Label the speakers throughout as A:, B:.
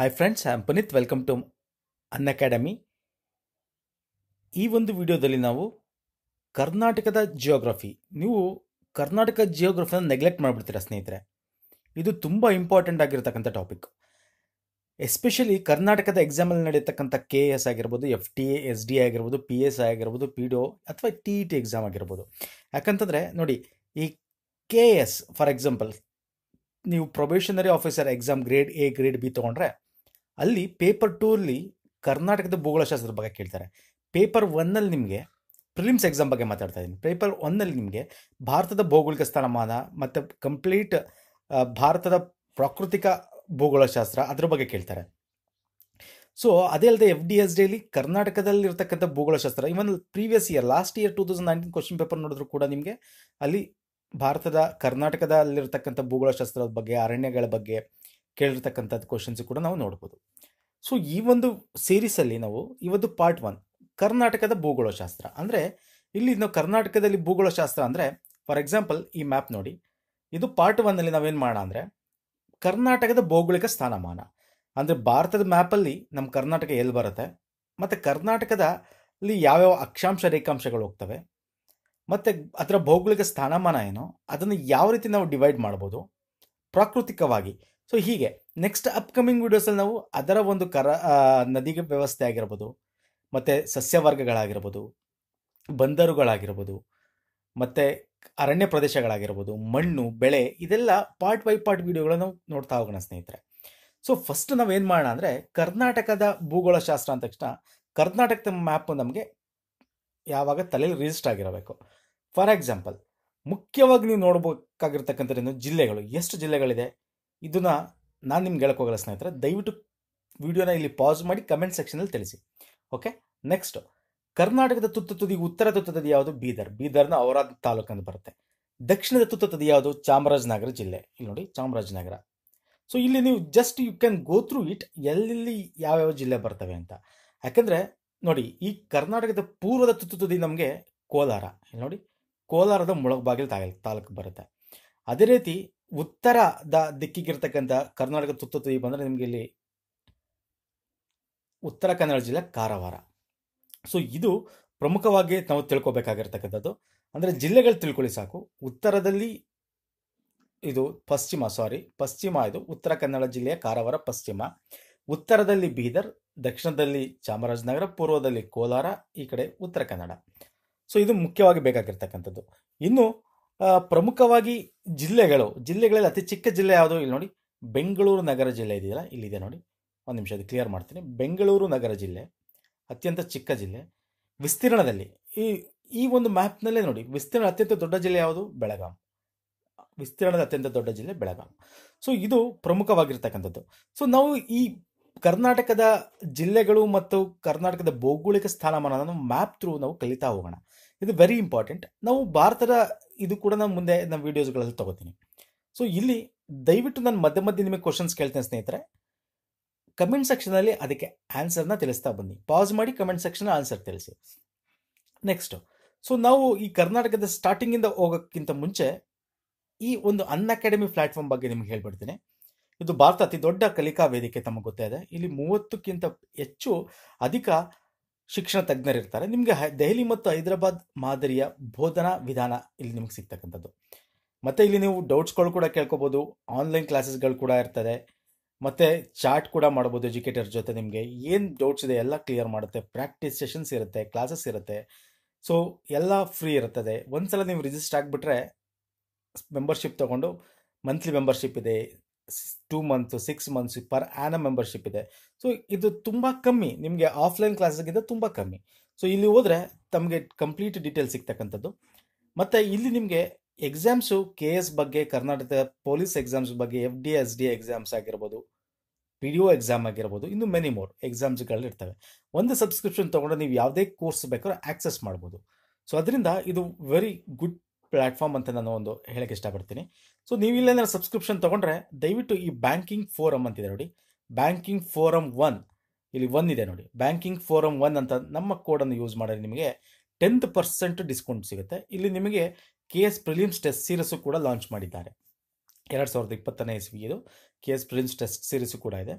A: hi friends I'm Puneet welcome to Unacademy ಈ ಒಂದು ವಿಡಿಯೋದಲ್ಲಿ ನಾವು ಕರ್ನಾಟಕದ ಜಿಯೋಗ್ರಫಿ ನೀವು ಕರ್ನಾಟಕ ಜಿಯೋಗ್ರಫಿನ ನೆಗ್ಲೆಕ್ಟ್ ಮಾಡಿಬಿಡ್ತೀರಾ ಸ್ನೇಹಿತರೆ ಇದು ತುಂಬ ಇಂಪಾರ್ಟೆಂಟ್ ಆಗಿರತಕ್ಕಂಥ ಟಾಪಿಕ್ ಎಸ್ಪೆಷಲಿ ಕರ್ನಾಟಕದ ಎಕ್ಸಾಮಲ್ಲಿ ನಡೆಯತಕ್ಕಂಥ ಕೆ ಎ ಎಸ್ ಆಗಿರ್ಬೋದು F T A S D ಆಗಿರ್ಬೋದು ಪಿ ಎಸ್ ಐ ಆಗಿರ್ಬೋದು ಪಿ ಡಿ ಒ ಅಥವಾ ಟಿ ಇ ಟಿ ಎಕ್ಸಾಮ್ ಆಗಿರ್ಬೋದು ಯಾಕಂತಂದರೆ ನೋಡಿ ಈ ಕೆ ಎಸ್ ಫಾರ್ ಎಕ್ಸಾಂಪಲ್ ನೀವು probationary officer exam grade A grade B ತೊಗೊಂಡ್ರೆ ಅಲ್ಲಿ ಪೇಪರ್ ಅಲ್ಲಿ ಕರ್ನಾಟಕದ ಭೂಗೋಳಶಾಸ್ತ್ರದ ಬಗ್ಗೆ ಕೇಳ್ತಾರೆ ಪೇಪರ್ ಒನ್ನಲ್ಲಿ ನಿಮಗೆ ಪ್ರಿಲಿಮ್ಸ್ ಎಕ್ಸಾಮ್ ಬಗ್ಗೆ ಮಾತಾಡ್ತಾ ಇದ್ದೀನಿ ಪೇಪರ್ ಒನ್ನಲ್ಲಿ ನಿಮಗೆ ಭಾರತದ ಭೌಗೋಳಿಕ ಸ್ಥಾನಮಾನ ಮತ್ತು ಕಂಪ್ಲೀಟ್ ಭಾರತದ ಪ್ರಾಕೃತಿಕ ಭೂಗೋಳಶಾಸ್ತ್ರ ಅದ್ರ ಬಗ್ಗೆ ಕೇಳ್ತಾರೆ ಸೊ ಅದೇ ಅಲ್ಲದೆ ಎಫ್ ಡಿ ಎಸ್ ಡಿಯಲ್ಲಿ ಕರ್ನಾಟಕದಲ್ಲಿರ್ತಕ್ಕಂಥ ಭೂಗೋಳಶಾಸ್ತ್ರ even previous year last year two thousand nineteen question paper ನೋಡಿದ್ರು ಕೂಡ ನಿಮಗೆ ಅಲ್ಲಿ ಭಾರತದ ಕರ್ನಾಟಕದಲ್ಲಿರ್ತಕ್ಕಂಥ ಭೂಗೋಳಶಾಸ್ತ್ರದ ಬಗ್ಗೆ ಅರಣ್ಯಗಳ ಬಗ್ಗೆ ಕೇಳಿರ್ತಕ್ಕಂಥದ್ದು ಕ್ವಶನ್ಸ್ ಕೂಡ ನಾವು ನೋಡ್ಬೋದು ಸೊ ಈ ಒಂದು ಸೀರೀಸಲ್ಲಿ ನಾವು ಇವತ್ತು ಪಾರ್ಟ್ ಒನ್ ಕರ್ನಾಟಕದ ಭೂಗೋಳಶಾಸ್ತ್ರ ಅಂದರೆ ಇಲ್ಲಿ ನಾವು ಕರ್ನಾಟಕದಲ್ಲಿ ಭೂಗೋಳಶಾಸ್ತ್ರ ಅಂದರೆ ಫಾರ್ ಎಕ್ಸಾಂಪಲ್ ಈ ಮ್ಯಾಪ್ ನೋಡಿ ಇದು ಪಾರ್ಟ್ ಒನ್ನಲ್ಲಿ ನಾವೇನು ಮಾಡೋಣ ಅಂದರೆ ಕರ್ನಾಟಕದ ಭೌಗೋಳಿಕ ಸ್ಥಾನಮಾನ ಅಂದರೆ ಭಾರತದ ಮ್ಯಾಪಲ್ಲಿ ನಮ್ಮ ಕರ್ನಾಟಕ ಎಲ್ಲಿ ಬರುತ್ತೆ ಮತ್ತು ಕರ್ನಾಟಕದಲ್ಲಿ ಯಾವ್ಯಾವ ಅಕ್ಷಾಂಶ ರೇಖಾಂಶಗಳು ಹೋಗ್ತವೆ ಮತ್ತು ಅದರ ಭೌಗೋಳಿಕ ಸ್ಥಾನಮಾನ ಏನು ಅದನ್ನು ಯಾವ ರೀತಿ ನಾವು ಡಿವೈಡ್ ಮಾಡ್ಬೋದು ಪ್ರಾಕೃತಿಕವಾಗಿ ಸೊ ಹೀಗೆ ನೆಕ್ಸ್ಟ್ ಅಪ್ಕಮಿಂಗ್ ವೀಡಿಯೋಸಲ್ಲಿ ನಾವು ಅದರ ಒಂದು ಕರ ನದಿಗೆ ವ್ಯವಸ್ಥೆ ಆಗಿರ್ಬೋದು ಮತ್ತು ಸಸ್ಯವರ್ಗಗಳಾಗಿರ್ಬೋದು ಬಂದರುಗಳಾಗಿರ್ಬೋದು ಮತ್ತು ಅರಣ್ಯ ಪ್ರದೇಶಗಳಾಗಿರ್ಬೋದು ಮಣ್ಣು ಬೆಳೆ ಇದೆಲ್ಲ ಪಾರ್ಟ್ ಬೈ ಪಾರ್ಟ್ ವಿಡಿಯೋಗಳನ್ನು ನಾವು ನೋಡ್ತಾ ಹೋಗೋಣ ಸ್ನೇಹಿತರೆ ಸೊ ಫಸ್ಟ್ ನಾವೇನು ಮಾಡೋಣ ಅಂದರೆ ಕರ್ನಾಟಕದ ಭೂಗೋಳಶಾಸ್ತ್ರ ಅಂದ ತಕ್ಷಣ ಕರ್ನಾಟಕದ ಮ್ಯಾಪ್ ನಮಗೆ ಯಾವಾಗ ತಲೆಯಲ್ಲಿ ರಿಜಿಸ್ಟರ್ ಆಗಿರಬೇಕು ಫಾರ್ ಎಕ್ಸಾಂಪಲ್ ಮುಖ್ಯವಾಗಿ ನೀವು ನೋಡ್ಬೇಕಾಗಿರ್ತಕ್ಕಂಥದ್ದು ಜಿಲ್ಲೆಗಳು ಎಷ್ಟು ಜಿಲ್ಲೆಗಳಿದೆ ಇದನ್ನ ನಾನು ನಿಮ್ಗೆ ಹೇಳಕ್ಕೆ ಹೋಗಲ್ಲ ಸ್ನೇಹಿತರೆ ದಯವಿಟ್ಟು ವಿಡಿಯೋನ ಇಲ್ಲಿ ಪಾಸ್ ಮಾಡಿ ಕಮೆಂಟ್ ಸೆಕ್ಷನಲ್ಲಿ ತಿಳಿಸಿ ಓಕೆ ನೆಕ್ಸ್ಟ್ ಕರ್ನಾಟಕದ ತುತ್ತ ತುದಿ ಉತ್ತರ ತುತ್ತ ಯಾವುದು ಬೀದರ್ ಬೀದರ್ನ ಅವರಾದ ತಾಲೂಕಂದು ಬರುತ್ತೆ ದಕ್ಷಿಣದ ತುತ್ತ ತುದಿ ಯಾವುದು ಚಾಮರಾಜನಗರ ಜಿಲ್ಲೆ ಇಲ್ಲಿ ನೋಡಿ ಚಾಮರಾಜನಗರ ಸೊ ಇಲ್ಲಿ ನೀವು just you can go through it ಎಲ್ಲೆಲ್ಲಿ ಯಾವ್ಯಾವ ಜಿಲ್ಲೆ ಬರ್ತವೆ ಅಂತ ಯಾಕಂದರೆ ನೋಡಿ ಈ ಕರ್ನಾಟಕದ ಪೂರ್ವದ ತುತ್ತ ತುದಿ ನಮಗೆ ಕೋಲಾರ ಇಲ್ಲಿ ನೋಡಿ ಕೋಲಾರದ ಮುಳಗಬಾಗಿಲು ತಾಗಲ್ ತಾಲೂಕು ಬರುತ್ತೆ ಅದೇ ರೀತಿ ಉತ್ತರ ದ ದಿಕ್ಕಿಗಿರ್ತಕ್ಕಂಥ ಕರ್ನಾಟಕ ತುತ್ತ ದ್ವೀಪ ಅಂದರೆ ನಿಮಗೆ ಇಲ್ಲಿ ಉತ್ತರ ಕನ್ನಡ ಜಿಲ್ಲೆ ಕಾರವಾರ ಸೊ ಇದು ಪ್ರಮುಖವಾಗಿ ನಾವು ತಿಳ್ಕೊಬೇಕಾಗಿರ್ತಕ್ಕಂಥದ್ದು ಅಂದರೆ ಜಿಲ್ಲೆಗಳು ತಿಳ್ಕೊಳ್ಳಿ ಸಾಕು ಉತ್ತರದಲ್ಲಿ ಇದು ಪಶ್ಚಿಮ ಸಾರಿ ಪಶ್ಚಿಮ ಇದು ಉತ್ತರ ಕನ್ನಡ ಜಿಲ್ಲೆಯ ಕಾರವಾರ ಪಶ್ಚಿಮ ಉತ್ತರದಲ್ಲಿ ಬೀದರ್ ದಕ್ಷಿಣದಲ್ಲಿ ಚಾಮರಾಜನಗರ ಪೂರ್ವದಲ್ಲಿ ಕೋಲಾರ ಈ ಕಡೆ ಉತ್ತರ ಕನ್ನಡ ಸೊ ಇದು ಮುಖ್ಯವಾಗಿ ಬೇಕಾಗಿರ್ತಕ್ಕಂಥದ್ದು ಇನ್ನು ಪ್ರಮುಖವಾಗಿ ಜಿಲ್ಲೆಗಳು ಜಿಲ್ಲೆಗಳಲ್ಲಿ ಅತಿ ಚಿಕ್ಕ ಜಿಲ್ಲೆ ಯಾವುದು ಇಲ್ಲಿ ನೋಡಿ ಬೆಂಗಳೂರು ನಗರ ಜಿಲ್ಲೆ ಇದೆಯಲ್ಲ ಇಲ್ಲಿದೆ ನೋಡಿ ಒಂದು ನಿಮಿಷ ಅದು ಕ್ಲಿಯರ್ ಮಾಡ್ತೀನಿ ಬೆಂಗಳೂರು ನಗರ ಜಿಲ್ಲೆ ಅತ್ಯಂತ ಚಿಕ್ಕ ಜಿಲ್ಲೆ ವಿಸ್ತೀರ್ಣದಲ್ಲಿ ಈ ಈ ಒಂದು ಮ್ಯಾಪ್ನಲ್ಲೇ ನೋಡಿ ವಿಸ್ತೀರ್ಣ ಅತ್ಯಂತ ದೊಡ್ಡ ಜಿಲ್ಲೆ ಯಾವುದು ಬೆಳಗಾಂ ವಿಸ್ತೀರ್ಣದ ಅತ್ಯಂತ ದೊಡ್ಡ ಜಿಲ್ಲೆ ಬೆಳಗಾಂ ಸೊ ಇದು ಪ್ರಮುಖವಾಗಿರ್ತಕ್ಕಂಥದ್ದು ಸೊ ನಾವು ಈ ಕರ್ನಾಟಕದ ಜಿಲ್ಲೆಗಳು ಮತ್ತು ಕರ್ನಾಟಕದ ಭೌಗೋಳಿಕ ಸ್ಥಾನಮಾನವನ್ನು ಮ್ಯಾಪ್ ಥ್ರೂ ನಾವು ಕಲಿತಾ ಹೋಗೋಣ ಇದು ವೆರಿ ಇಂಪಾರ್ಟೆಂಟ್ ನಾವು ಭಾರತದ ಇದು ಕೂಡ ನಾನು ಮುಂದೆ ನಮ್ಮ ವೀಡಿಯೋಸ್ಗಳಲ್ಲಿ ತಗೋತೀನಿ ಸೊ ಇಲ್ಲಿ ದಯವಿಟ್ಟು ನಾನು ಮಧ್ಯ ಮಧ್ಯೆ ನಿಮಗೆ ಕ್ವಶನ್ಸ್ ಕೇಳ್ತೇನೆ ಸ್ನೇಹಿತರೆ ಕಮೆಂಟ್ ಸೆಕ್ಷನಲ್ಲಿ ಅದಕ್ಕೆ ಆನ್ಸರ್ನ ತಿಳಿಸ್ತಾ ಬನ್ನಿ ಪಾಸ್ ಮಾಡಿ ಕಮೆಂಟ್ ಸೆಕ್ಷನ್ ಆನ್ಸರ್ ತಿಳಿಸಿ ನೆಕ್ಸ್ಟು ಸೊ ನಾವು ಈ ಕರ್ನಾಟಕದ ಸ್ಟಾರ್ಟಿಂಗಿಂದ ಹೋಗೋಕ್ಕಿಂತ ಮುಂಚೆ ಈ ಒಂದು ಅನ್ ಅಕಾಡೆಮಿ ಪ್ಲಾಟ್ಫಾರ್ಮ್ ಬಗ್ಗೆ ನಿಮ್ಗೆ ಹೇಳ್ಬಿಡ್ತೀನಿ ಇದು ಭಾರತ ಅತಿ ದೊಡ್ಡ ಕಲಿಕಾ ವೇದಿಕೆ ತಮಗೆ ಗೊತ್ತೇ ಇದೆ ಇಲ್ಲಿ ಮೂವತ್ತಕ್ಕಿಂತ ಹೆಚ್ಚು ಅಧಿಕ ಶಿಕ್ಷಣ ತಜ್ಞರಿರ್ತಾರೆ ನಿಮಗೆ ದೆಹಲಿ ಮತ್ತು ಹೈದರಾಬಾದ್ ಮಾದರಿಯ ಬೋಧನಾ ವಿಧಾನ ಇಲ್ಲಿ ನಿಮ್ಗೆ ಸಿಗ್ತಕ್ಕಂಥದ್ದು ಮತ್ತು ಇಲ್ಲಿ ನೀವು ಡೌಟ್ಸ್ಗಳು ಕೂಡ ಕೇಳ್ಕೊಬೋದು ಆನ್ಲೈನ್ ಕ್ಲಾಸಸ್ಗಳು ಕೂಡ ಇರ್ತದೆ ಮತ್ತು ಚಾಟ್ ಕೂಡ ಮಾಡ್ಬೋದು ಎಜುಕೇಟರ್ ಜೊತೆ ನಿಮಗೆ ಏನು ಡೌಟ್ಸ್ ಇದೆ ಎಲ್ಲ ಕ್ಲಿಯರ್ ಮಾಡುತ್ತೆ ಪ್ರಾಕ್ಟೀಸ್ ಸೆಷನ್ಸ್ ಇರುತ್ತೆ ಕ್ಲಾಸಸ್ ಇರುತ್ತೆ ಸೊ ಎಲ್ಲ ಫ್ರೀ ಇರ್ತದೆ ಒಂದು ಸಲ ನೀವು ರಿಜಿಸ್ಟರ್ ಆಗಿಬಿಟ್ರೆ ಮೆಂಬರ್ಶಿಪ್ ತಗೊಂಡು ಮಂತ್ಲಿ ಮೆಂಬರ್ಶಿಪ್ ಇದೆ two month six months per annum membership ಇದೆ ಸೊ ಇದು ತುಂಬ ಕಮ್ಮಿ ನಿಮಗೆ ಆಫ್ಲೈನ್ ಕ್ಲಾಸಸ್ಗಿಂತ ತುಂಬ ಕಮ್ಮಿ ಸೊ ಇಲ್ಲಿ ಹೋದರೆ ತಮಗೆ ಕಂಪ್ಲೀಟ್ ಡೀಟೇಲ್ ಸಿಗ್ತಕ್ಕಂಥದ್ದು ಮತ್ತು ಇಲ್ಲಿ ನಿಮಗೆ ಎಕ್ಸಾಮ್ಸು ಕೆ ಎಸ್ ಬಗ್ಗೆ ಕರ್ನಾಟಕದ ಪೊಲೀಸ್ ಎಕ್ಸಾಮ್ಸ್ ಬಗ್ಗೆ F D S D exams ಆಗಿರ್ಬೋದು ಪಿ ಡಿ ಒ ಎಕ್ಸಾಮ್ ಆಗಿರ್ಬೋದು ಇನ್ನು ಮೆನಿ ಮೋರ್ ಎಕ್ಸಾಮ್ಸ್ಗಳು ಇರ್ತವೆ ಒಂದು ಸಬ್ಸ್ಕ್ರಿಪ್ಷನ್ ತೊಗೊಂಡು ನೀವು ಯಾವುದೇ ಕೋರ್ಸ್ ಬೇಕಾದ್ರೂ ಆ್ಯಕ್ಸೆಸ್ ಮಾಡ್ಬೋದು ಸೊ ಅದರಿಂದ ಇದು ವೆರಿ ಗುಡ್ ಪ್ಲ್ಯಾಟ್ಫಾರ್ಮ್ ಅಂತ ನಾನು ಒಂದು ಹೇಳಕ್ಕೆ ಇಷ್ಟಪಡ್ತೀನಿ ಸೊ ನೀವು ಇಲ್ಲೇನಾದ್ರು ಸಬ್ಸ್ಕ್ರಿಪ್ಷನ್ ತೊಗೊಂಡ್ರೆ ದಯವಿಟ್ಟು ಈ ಬ್ಯಾಂಕಿಂಗ್ ಫೋರಮ್ ಅಂತಿದೆ ನೋಡಿ ಬ್ಯಾಂಕಿಂಗ್ ಫೋರಮ್ ಒನ್ ಇಲ್ಲಿ ಒನ್ ಇದೆ ನೋಡಿ ಬ್ಯಾಂಕಿಂಗ್ ಫೋರಮ್ ಒನ್ ಅಂತ ನಮ್ಮ ಕೋಡನ್ನು ಯೂಸ್ ಮಾಡಿದ್ರೆ ನಿಮಗೆ ಟೆಂತ್ ಪರ್ಸೆಂಟ್ ಡಿಸ್ಕೌಂಟ್ ಸಿಗುತ್ತೆ ಇಲ್ಲಿ ನಿಮಗೆ K S prelims test series ಕೂಡ ಲಾಂಚ್ ಮಾಡಿದ್ದಾರೆ ಎರಡು ಸಾವಿರದ ಇಪ್ಪತ್ತನೇ ಇದು K S prelims test series ಕೂಡ ಇದೆ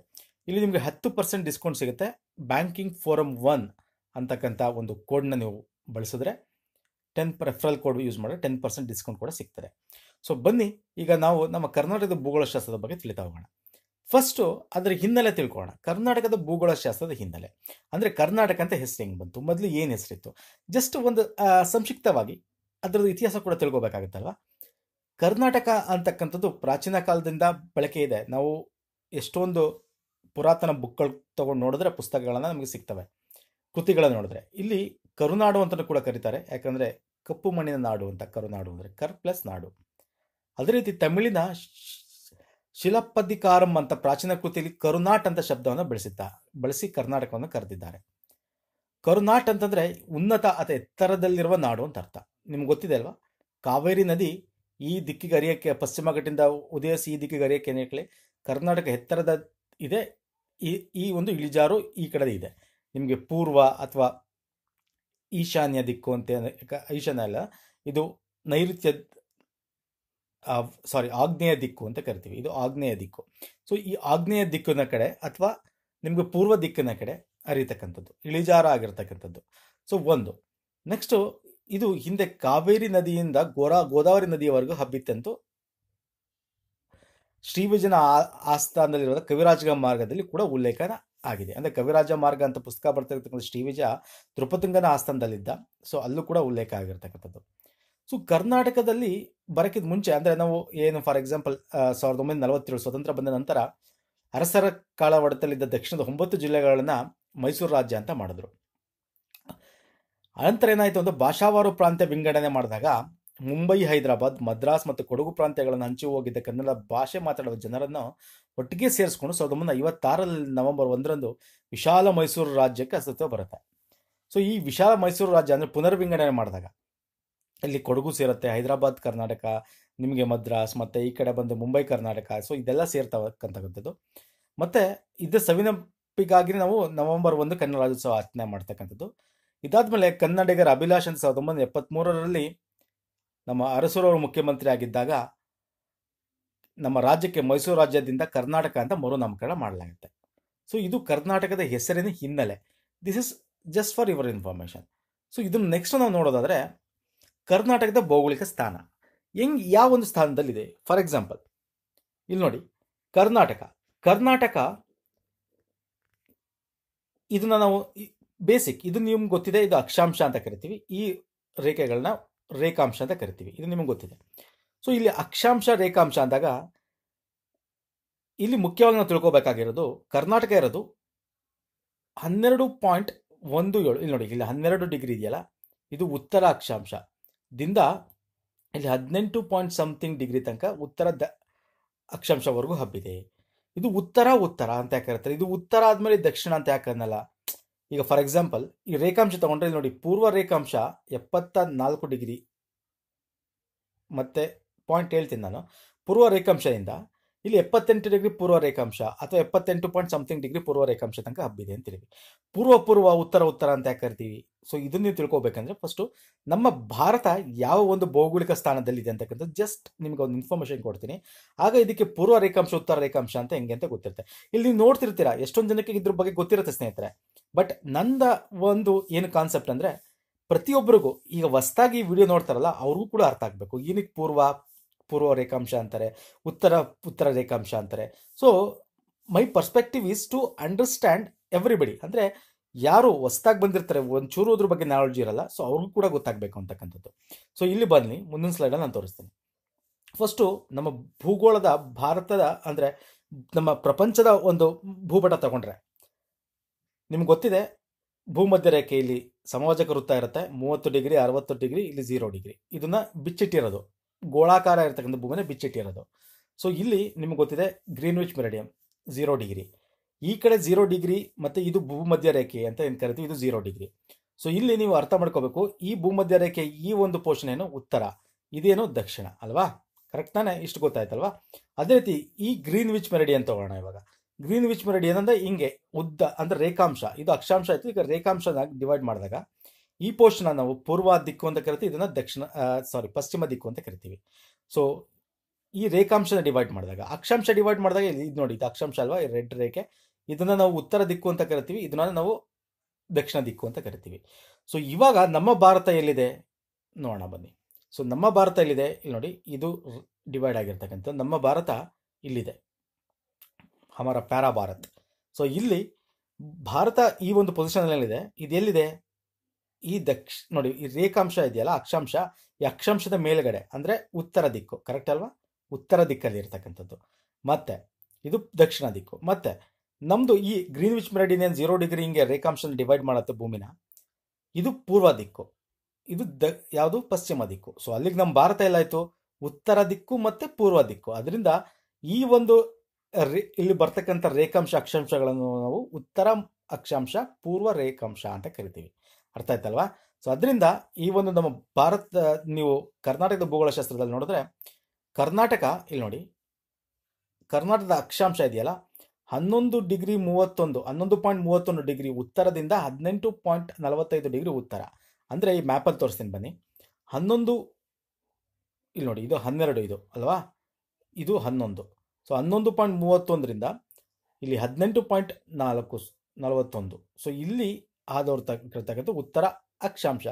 A: ಇಲ್ಲಿ ನಿಮಗೆ ಹತ್ತು ಪರ್ಸೆಂಟ್ ಡಿಸ್ಕೌಂಟ್ ಸಿಗುತ್ತೆ ಬ್ಯಾಂಕಿಂಗ್ ಫೋರಮ್ ಒನ್ ಅಂತಕ್ಕಂಥ ಒಂದು ಕೋಡನ್ನ ನೀವು ಬಳಸಿದ್ರೆ ಟೆನ್ ರೆಫರಲ್ ಕೋಡ್ ಯೂಸ್ ಮಾಡಿ ಟೆನ್ ಪರ್ಸೆಂಟ್ ಡಿಸ್ಕೌಂಟ್ ಕೂಡ ಸಿಗ್ತದೆ ಸೊ ಬನ್ನಿ ಈಗ ನಾವು ನಮ್ಮ ಕರ್ನಾಟಕದ ಭೂಗೋಳಶಾಸ್ತ್ರದ ಬಗ್ಗೆ ತಿಳಿತಾ ಹೋಗೋಣ ಫಸ್ಟು ಅದರ ಹಿನ್ನೆಲೆ ತಿಳ್ಕೊಳ್ಳೋಣ ಕರ್ನಾಟಕದ ಭೂಗೋಳಶಾಸ್ತ್ರದ ಹಿನ್ನೆಲೆ ಅಂದರೆ ಕರ್ನಾಟಕ ಅಂತ ಹೆಸರು ಹೆಂಗೆ ಬಂತು ಮೊದಲು ಏನು ಹೆಸರಿತ್ತು ಜಸ್ಟ್ ಒಂದು ಸಂಕ್ಷಿಪ್ತವಾಗಿ ಅದರದ್ದು ಇತಿಹಾಸ ಕೂಡ ತಿಳ್ಕೊಬೇಕಾಗತ್ತಲ್ವ ಕರ್ನಾಟಕ ಅಂತಕ್ಕಂಥದ್ದು ಪ್ರಾಚೀನ ಕಾಲದಿಂದ ಬಳಕೆ ಇದೆ ನಾವು ಎಷ್ಟೊಂದು ಪುರಾತನ ಬುಕ್ಗಳು ತಗೊಂಡು ನೋಡಿದ್ರೆ ಪುಸ್ತಕಗಳನ್ನು ನಮಗೆ ಸಿಗ್ತವೆ ಕೃತಿಗಳನ್ನು ನೋಡಿದ್ರೆ ಇಲ್ಲಿ ಕರುನಾಡು ಅಂತಲೂ ಕೂಡ ಕರೀತಾರೆ ಯಾಕಂದರೆ ಕಪ್ಪು ಮಣ್ಣಿನ ನಾಡು ಅಂತ ಕರುನಾಡು ಅಂದರೆ ಕರ್ ಪ್ಲಸ್ ನಾಡು ಅದೇ ರೀತಿ ತಮಿಳಿನ ಶಿಲಪದಿಕಾರಂ ಅಂತ ಪ್ರಾಚೀನ ಕೃತಿಯಲ್ಲಿ ಕರುನಾಟ್ ಅಂತ ಶಬ್ದವನ್ನು ಬಳಸಿದ್ದ ಬಳಸಿ ಕರ್ನಾಟಕವನ್ನು ಕರೆದಿದ್ದಾರೆ ಕರುನಾಟ್ ಅಂತಂದರೆ ಉನ್ನತ ಅಥವಾ ಎತ್ತರದಲ್ಲಿರುವ ನಾಡು ಅಂತ ಅರ್ಥ ನಿಮ್ಗೆ ಗೊತ್ತಿದೆ ಅಲ್ವಾ ಕಾವೇರಿ ನದಿ ಈ ದಿಕ್ಕಿಗೆ ಹರಿಯಕ್ಕೆ ಪಶ್ಚಿಮ ಘಟ್ಟಿಂದ ಉದಯಿಸಿ ಈ ದಿಕ್ಕಿಗೆ ಅರಿಯಕ್ಕೆ ಏನೇಕಳೆ ಕರ್ನಾಟಕ ಎತ್ತರದ ಇದೆ ಈ ಈ ಒಂದು ಇಳಿಜಾರು ಈ ಕಡೆ ಇದೆ ನಿಮಗೆ ಪೂರ್ವ ಅಥವಾ ಈಶಾನ್ಯ ದಿಕ್ಕು ಅಂತ ಈಶಾನ್ಯ ಅಲ್ಲ ಇದು ನೈಋತ್ಯ ಸಾರಿ ಆಗ್ನೇಯ ದಿಕ್ಕು ಅಂತ ಕರಿತೀವಿ ಇದು ಆಗ್ನೇಯ ದಿಕ್ಕು ಸೊ ಈ ಆಗ್ನೇಯ ದಿಕ್ಕಿನ ಕಡೆ ಅಥವಾ ನಿಮಗೆ ಪೂರ್ವ ದಿಕ್ಕಿನ ಕಡೆ ಅರಿತಕ್ಕಂಥದ್ದು ಇಳಿಜಾರ ಆಗಿರ್ತಕ್ಕಂಥದ್ದು ಸೊ ಒಂದು ನೆಕ್ಸ್ಟು ಇದು ಹಿಂದೆ ಕಾವೇರಿ ನದಿಯಿಂದ ಗೋರಾ ಗೋದಾವರಿ ನದಿಯವರೆಗೂ ಹಬ್ಬಿತ್ತಂತೂ ಶ್ರೀವಿಜನ ಆಸ್ಥಾನದಲ್ಲಿರುವ ಕವಿರಾಜಗ ಮಾರ್ಗದಲ್ಲಿ ಕೂಡ ಉಲ್ಲೇಖನ ಆಗಿದೆ ಅಂದರೆ ಕವಿರಾಜ ಮಾರ್ಗ ಅಂತ ಪುಸ್ತಕ ಬರ್ತಿರ್ತಕ್ಕಂಥ ಶ್ರೀ ವಿಜಯ ತ್ರಿಪತುಂಗನ ಆಸ್ಥಾನದಲ್ಲಿದ್ದ ಸೊ ಅಲ್ಲೂ ಕೂಡ ಉಲ್ಲೇಖ ಆಗಿರ್ತಕ್ಕಂಥದ್ದು ಸೊ ಕರ್ನಾಟಕದಲ್ಲಿ ಬರಕಿದ ಮುಂಚೆ ಅಂದರೆ ನಾವು ಏನು ಫಾರ್ ಎಕ್ಸಾಂಪಲ್ ಸಾವಿರದ ಒಂಬೈನೂರ ನಲವತ್ತೇಳು ಸ್ವತಂತ್ರ ಬಂದ ನಂತರ ಅರಸರ ಕಾಲ ಒಡೆತಲ್ಲಿದ್ದ ದಕ್ಷಿಣದ ಒಂಬತ್ತು ಜಿಲ್ಲೆಗಳನ್ನ ಮೈಸೂರು ರಾಜ್ಯ ಅಂತ ಮಾಡಿದ್ರು ಅನಂತರ ಏನಾಯಿತು ಅಂದರೆ ಭಾಷಾವಾರು ಪ್ರಾಂತ್ಯ ವಿಂಗಡಣೆ ಮಾಡಿದಾಗ ಮುಂಬೈ ಹೈದರಾಬಾದ್ ಮದ್ರಾಸ್ ಮತ್ತು ಕೊಡಗು ಪ್ರಾಂತ್ಯಗಳನ್ನು ಹಂಚಿ ಹೋಗಿದ್ದ ಕನ್ನಡ ಭಾಷೆ ಮಾತಾಡುವ ಜನರನ್ನು ಒಟ್ಟಿಗೆ ಸೇರಿಸ್ಕೊಂಡು ಸಾವಿರದ ಒಂಬೈನೂರ ಐವತ್ತಾರಲ್ಲಿ ನವೆಂಬರ್ ಒಂದರಂದು ವಿಶಾಲ ಮೈಸೂರು ರಾಜ್ಯಕ್ಕೆ ಅಸ್ತಿತ್ವ ಬರುತ್ತೆ ಸೊ ಈ ವಿಶಾಲ ಮೈಸೂರು ರಾಜ್ಯ ಅಂದರೆ ಪುನರ್ವಿಂಗಡಣೆ ಮಾಡಿದಾಗ ಇಲ್ಲಿ ಕೊಡಗು ಸೇರುತ್ತೆ ಹೈದರಾಬಾದ್ ಕರ್ನಾಟಕ ನಿಮಗೆ ಮದ್ರಾಸ್ ಮತ್ತು ಈ ಕಡೆ ಬಂದು ಮುಂಬೈ ಕರ್ನಾಟಕ ಸೊ ಇದೆಲ್ಲ ಸೇರ್ತಕ್ಕಂಥದ್ದು ಮತ್ತು ಇದು ಸವಿನಪ್ಪಿಗಾಗಿ ನಾವು ನವೆಂಬರ್ ಒಂದು ಕನ್ನಡ ರಾಜ್ಯೋತ್ಸವ ಆಚರಣೆ ಮಾಡ್ತಕ್ಕಂಥದ್ದು ಇದಾದ ಮೇಲೆ ಕನ್ನಡಿಗರ ಅಭಿಲಾಷ್ ಅಂತ ಸಾವಿರದ ಒಂಬೈನೂರ ಎಪ್ಪತ್ತ್ಮೂರರಲ್ಲಿ ನಮ್ಮ ಅರಸರವರು ಮುಖ್ಯಮಂತ್ರಿ ಆಗಿದ್ದಾಗ ನಮ್ಮ ರಾಜ್ಯಕ್ಕೆ ಮೈಸೂರು ರಾಜ್ಯದಿಂದ ಕರ್ನಾಟಕ ಅಂತ ಮರುನಾಮಕರಣ ಮಾಡಲಾಗುತ್ತೆ ಸೊ ಇದು ಕರ್ನಾಟಕದ ಹೆಸರಿನ ಹಿನ್ನೆಲೆ this is just for your information so ಇದನ್ನು ನೆಕ್ಸ್ಟ್ ನಾವು ನೋಡೋದಾದರೆ ಕರ್ನಾಟಕದ ಭೌಗೋಳಿಕ ಸ್ಥಾನ ಹೆಂಗ್ ಯಾವ ಒಂದು ಸ್ಥಾನದಲ್ಲಿದೆ ಫಾರ್ ಎಕ್ಸಾಂಪಲ್ ಇಲ್ಲಿ ನೋಡಿ ಕರ್ನಾಟಕ ಕರ್ನಾಟಕ ಇದನ್ನ ನಾವು ಬೇಸಿಕ್ ಇದು ನಿಮ್ಗೆ ಗೊತ್ತಿದೆ ಇದು ಅಕ್ಷಾಂಶ ಅಂತ ಕರಿತೀವಿ ಈ ರೇಖೆಗಳನ್ನ ರೇಖಾಂಶ ಅಂತ ಕರಿತೀವಿ ಇದು ನಿಮಗೆ ಗೊತ್ತಿದೆ ಸೊ ಇಲ್ಲಿ ಅಕ್ಷಾಂಶ ರೇಖಾಂಶ ಅಂದಾಗ ಇಲ್ಲಿ ಮುಖ್ಯವಾಗಿ ನಾವು ತಿಳ್ಕೊಬೇಕಾಗಿರೋದು ಕರ್ನಾಟಕ ಇರೋದು ಹನ್ನೆರಡು ಪಾಯಿಂಟ್ ಒಂದು ಏಳು ಇಲ್ಲಿ ನೋಡಿ ಇಲ್ಲಿ ಹನ್ನೆರಡು ಡಿಗ್ರಿ ಇದೆಯಲ್ಲ ಇದು ಉತ್ತರ ಅಕ್ಷಾಂಶ ದಿಂದ ಇಲ್ಲಿ ಹದಿನೆಂಟು ಪಾಯಿಂಟ್ ಸಮಥಿಂಗ್ ಡಿಗ್ರಿ ತನಕ ಉತ್ತರ ದ ಅಕ್ಷಾಂಶವರೆಗೂ ಹಬ್ಬಿದೆ ಇದು ಉತ್ತರ ಉತ್ತರ ಅಂತ ಯಾಕೆ ಇರ್ತಾರೆ ಇದು ಉತ್ತರ ಆದಮೇಲೆ ದಕ್ಷಿಣ ಅಂತ ಯಾಕೆ ಅನ್ನಲ್ಲ ಈಗ ಫಾರ್ ಎಕ್ಸಾಂಪಲ್ ಈ ರೇಖಾಂಶ ತಗೊಂಡ್ರೆ ಇಲ್ಲಿ ನೋಡಿ ಪೂರ್ವ ರೇಖಾಂಶ ಎಪ್ಪತ್ತ ನಾಲ್ಕು ಡಿಗ್ರಿ ಮತ್ತೆ ಪಾಯಿಂಟ್ ಹೇಳ್ತೀನಿ ನಾನು ಪೂರ್ವ ರೇಖಾಂಶದಿಂದ ಇಲ್ಲಿ ಎಪ್ಪತ್ತೆಂಟು ಡಿಗ್ರಿ ಪೂರ್ವ ರೇಖಾಂಶ ಅಥವಾ ಎಪ್ಪತ್ತೆಂಟು ಪಾಯಿಂಟ್ ಸಮಥಿಂಗ್ ಡಿಗ್ರಿ ಪೂರ್ವ ರೇಖಾಂಶ ತನಕ ಹಬ್ಬಿದೆ ಅಂತ ಹೇಳಿ ಪೂರ್ವ ಪೂರ್ವ ಉತ್ತರ ಉತ್ತರ ಅಂತ ಯಾಕೆ ಕರಿತೀವಿ ಸೊ ಇದನ್ನ ನೀವು ತಿಳ್ಕೊಬೇಕಂದ್ರೆ ಫಸ್ಟು ನಮ್ಮ ಭಾರತ ಯಾವ ಒಂದು ಭೌಗೋಳಿಕ ಸ್ಥಾನದಲ್ಲಿದೆ ಅಂತಕ್ಕಂಥದ್ದು ಜಸ್ಟ್ ನಿಮ್ಗೆ ಒಂದು ಇನ್ಫಾರ್ಮೇಷನ್ ಕೊಡ್ತೀನಿ ಆಗ ಇದಕ್ಕೆ ಪೂರ್ವ ರೇಖಾಂಶ ಉತ್ತರ ರೇಖಾಂಶ ಅಂತ ಹೆಂಗೆ ಅಂತ ಗೊತ್ತಿರುತ್ತೆ ಇಲ್ಲಿ ನೀವು ನೋಡ್ತಿರ್ತೀರಾ ಎಷ್ಟೊಂದು ಜನಕ್ಕೆ ಇದ್ರ ಬಗ್ಗೆ ಗೊತ್ತಿರುತ್ತೆ ಸ್ನೇಹಿತರೆ ಬಟ್ ನಂದ ಒಂದು ಏನು ಕಾನ್ಸೆಪ್ಟ್ ಅಂದರೆ ಪ್ರತಿಯೊಬ್ಬರಿಗೂ ಈಗ ಹೊಸ್ದಾಗಿ ವಿಡಿಯೋ ನೋಡ್ತಾರಲ್ಲ ಅವ್ರಿಗೂ ಕೂಡ ಅರ್ಥ ಆಗಬೇಕು ಏನಕ್ಕೆ ಪೂರ್ವ ಪೂರ್ವ ರೇಖಾಂಶ ಅಂತಾರೆ ಉತ್ತರ ಉತ್ತರ ರೇಖಾಂಶ ಅಂತಾರೆ so my perspective is to understand everybody ಅಂದರೆ ಯಾರು ಹೊಸ್ದಾಗಿ ಬಂದಿರ್ತಾರೆ ಚೂರು ಅದ್ರ ಬಗ್ಗೆ ನಾಲೆಡ್ಜ್ ಇರಲ್ಲ ಸೊ ಅವ್ರಿಗೂ ಕೂಡ ಗೊತ್ತಾಗಬೇಕು ಅಂತಕ್ಕಂಥದ್ದು ಸೊ ಇಲ್ಲಿ ಬನ್ನಿ ಮುಂದಿನ ಸ್ಲೈಡಲ್ಲಿ ನಾನು ತೋರಿಸ್ತೀನಿ ಫಸ್ಟು ನಮ್ಮ ಭೂಗೋಳದ ಭಾರತದ ಅಂದರೆ ನಮ್ಮ ಪ್ರಪಂಚದ ಒಂದು ಭೂಪಟ ತಗೊಂಡ್ರೆ ನಿಮ್ಗೆ ಗೊತ್ತಿದೆ ಭೂಮಧ್ಯ ರೇಖೆ ಇಲ್ಲಿ ಸಮಾಜಕ ವೃತ್ತ ಇರುತ್ತೆ ಮೂವತ್ತು ಡಿಗ್ರಿ ಅರವತ್ತು ಡಿಗ್ರಿ ಇಲ್ಲಿ ಜೀರೋ ಡಿಗ್ರಿ ಇದನ್ನ ಬಿಚ್ಚಿಟ್ಟಿರೋದು ಗೋಳಾಕಾರ ಇರತಕ್ಕಂಥ ಭೂಮಿನೇ ಬಿಚ್ಚಿಟ್ಟಿರೋದು ಸೊ ಇಲ್ಲಿ ನಿಮ್ಗೆ ಗೊತ್ತಿದೆ ಗ್ರೀನ್ವಿಚ್ ಮೆರಿಡಿಯಂ ಜೀರೋ ಡಿಗ್ರಿ ಈ ಕಡೆ ಝೀರೋ ಡಿಗ್ರಿ ಮತ್ತು ಇದು ಭೂಮಧ್ಯ ರೇಖೆ ಅಂತ ಏನು ಕರಿತೀವಿ ಇದು ಜೀರೋ ಡಿಗ್ರಿ ಸೊ ಇಲ್ಲಿ ನೀವು ಅರ್ಥ ಮಾಡ್ಕೋಬೇಕು ಈ ಭೂಮಧ್ಯ ರೇಖೆ ಈ ಒಂದು ಪೋರ್ಷನ್ ಏನು ಉತ್ತರ ಇದೇನು ದಕ್ಷಿಣ ಅಲ್ವಾ ಕರೆಕ್ಟ್ ತಾನೇ ಇಷ್ಟು ಗೊತ್ತಾಯ್ತಲ್ವಾ ಅದೇ ರೀತಿ ಈ ಗ್ರೀನ್ವಿಚ್ ಮೆರಿಡಿಯನ್ ತಗೋಣ ಇವಾಗ ಗ್ರೀನ್ ವಿಚ್ ಮೆರಿಡಿಯನ್ ಏನಂದ್ರೆ ಹಿಂಗೆ ಉದ್ದ ಅಂದ್ರೆ ರೇಖಾಂಶ ಇದು ಅಕ್ಷಾಂಶ ಆಯಿತು ಈಗ ರೇಖಾಂಶನ ಡಿವೈಡ್ ಮಾಡಿದಾಗ ಈ ಪೋರ್ಷನ್ ನಾವು ಪೂರ್ವ ದಿಕ್ಕು ಅಂತ ಕರಿತೀವಿ ಇದನ್ನು ದಕ್ಷಿಣ ಸಾರಿ ಪಶ್ಚಿಮ ದಿಕ್ಕು ಅಂತ ಕರಿತೀವಿ ಸೊ ಈ ರೇಖಾಂಶನ ಡಿವೈಡ್ ಮಾಡಿದಾಗ ಅಕ್ಷಾಂಶ ಡಿವೈಡ್ ಮಾಡಿದಾಗ ಇದು ನೋಡಿ ಇದು ಅಕ್ಷಾಂಶ ಅಲ್ವಾ ರೆಡ್ ರೇಖೆ ಇದನ್ನ ನಾವು ಉತ್ತರ ದಿಕ್ಕು ಅಂತ ಕರಿತೀವಿ ಇದನ್ನ ನಾವು ದಕ್ಷಿಣ ದಿಕ್ಕು ಅಂತ ಕರಿತೀವಿ ಸೊ ಇವಾಗ ನಮ್ಮ ಭಾರತ ಎಲ್ಲಿದೆ ನೋಡೋಣ ಬನ್ನಿ ಸೊ ನಮ್ಮ ಭಾರತ ಎಲ್ಲಿದೆ ಇಲ್ಲಿ ನೋಡಿ ಇದು ಡಿವೈಡ್ ಆಗಿರ್ತಕ್ಕಂಥ ನಮ್ಮ ಭಾರತ ಇಲ್ಲಿದೆ ಹಮರ ಪ್ಯಾರಾ ಭಾರತ್ ಸೊ ಇಲ್ಲಿ ಭಾರತ ಈ ಒಂದು ಇದು ಇದೆಲ್ಲಿದೆ ಈ ದಕ್ಷ ನೋಡಿ ಈ ರೇಖಾಂಶ ಇದೆಯಲ್ಲ ಅಕ್ಷಾಂಶ ಈ ಅಕ್ಷಾಂಶದ ಮೇಲ್ಗಡೆ ಅಂದರೆ ಉತ್ತರ ದಿಕ್ಕು ಕರೆಕ್ಟ್ ಅಲ್ವಾ ಉತ್ತರ ದಿಕ್ಕಲ್ಲಿ ಇರ್ತಕ್ಕಂಥದ್ದು ಮತ್ತೆ ಇದು ದಕ್ಷಿಣ ದಿಕ್ಕು ಮತ್ತೆ ನಮ್ಮದು ಈ Greenwich meridian zero degree ಹಿಂಗೆ ರೇಖಾಂಶನ ಡಿವೈಡ್ ಮಾಡುತ್ತೆ ಭೂಮಿನ ಇದು ಪೂರ್ವ ದಿಕ್ಕು ಇದು ದ ಯಾವುದು ಪಶ್ಚಿಮ ದಿಕ್ಕು ಸೊ ಅಲ್ಲಿಗೆ ನಮ್ಮ ಭಾರತ ಎಲ್ಲಾಯಿತು ಉತ್ತರ ದಿಕ್ಕು ಮತ್ತು ಪೂರ್ವ ದಿಕ್ಕು ಅದರಿಂದ ಈ ಒಂದು ಇಲ್ಲಿ ಬರ್ತಕ್ಕಂಥ ರೇಖಾಂಶ ಅಕ್ಷಾಂಶಗಳನ್ನು ನಾವು ಉತ್ತರ ಅಕ್ಷಾಂಶ ಪೂರ್ವ ರೇಖಾಂಶ ಅಂತ ಕರಿತೀವಿ ಅರ್ಥ ಆಯ್ತಲ್ವಾ ಸೊ ಅದರಿಂದ ಈ ಒಂದು ನಮ್ಮ ಭಾರತ ನೀವು ಕರ್ನಾಟಕದ ಭೂಗೋಳಶಾಸ್ತ್ರದಲ್ಲಿ ನೋಡಿದ್ರೆ ಕರ್ನಾಟಕ ಇಲ್ಲಿ ನೋಡಿ ಕರ್ನಾಟಕದ ಅಕ್ಷಾಂಶ ಇದೆಯಲ್ಲ ಹನ್ನೊಂದು ಡಿಗ್ರಿ ಮೂವತ್ತೊಂದು ಹನ್ನೊಂದು ಪಾಯಿಂಟ್ ಮೂವತ್ತೊಂದು ಡಿಗ್ರಿ ಉತ್ತರದಿಂದ ಹದಿನೆಂಟು ಪಾಯಿಂಟ್ ನಲವತ್ತೈದು ಡಿಗ್ರಿ ಉತ್ತರ ಅಂದರೆ ಈ ಮ್ಯಾಪಲ್ಲಿ ತೋರಿಸ್ತೀನಿ ಬನ್ನಿ ಹನ್ನೊಂದು ಇಲ್ಲಿ ನೋಡಿ ಇದು ಹನ್ನೆರಡು ಇದು ಅಲ್ವಾ ಇದು ಹನ್ನೊಂದು ಸೊ ಹನ್ನೊಂದು ಪಾಯಿಂಟ್ ಮೂವತ್ತೊಂದರಿಂದ ಇಲ್ಲಿ ಹದಿನೆಂಟು ಪಾಯಿಂಟ್ ನಾಲ್ಕು ನಲವತ್ತೊಂದು ಸೊ ಇಲ್ಲಿ ಆದವ್ರು ಕರ್ತಕ್ಕಂಥ ಉತ್ತರ ಅಕ್ಷಾಂಶ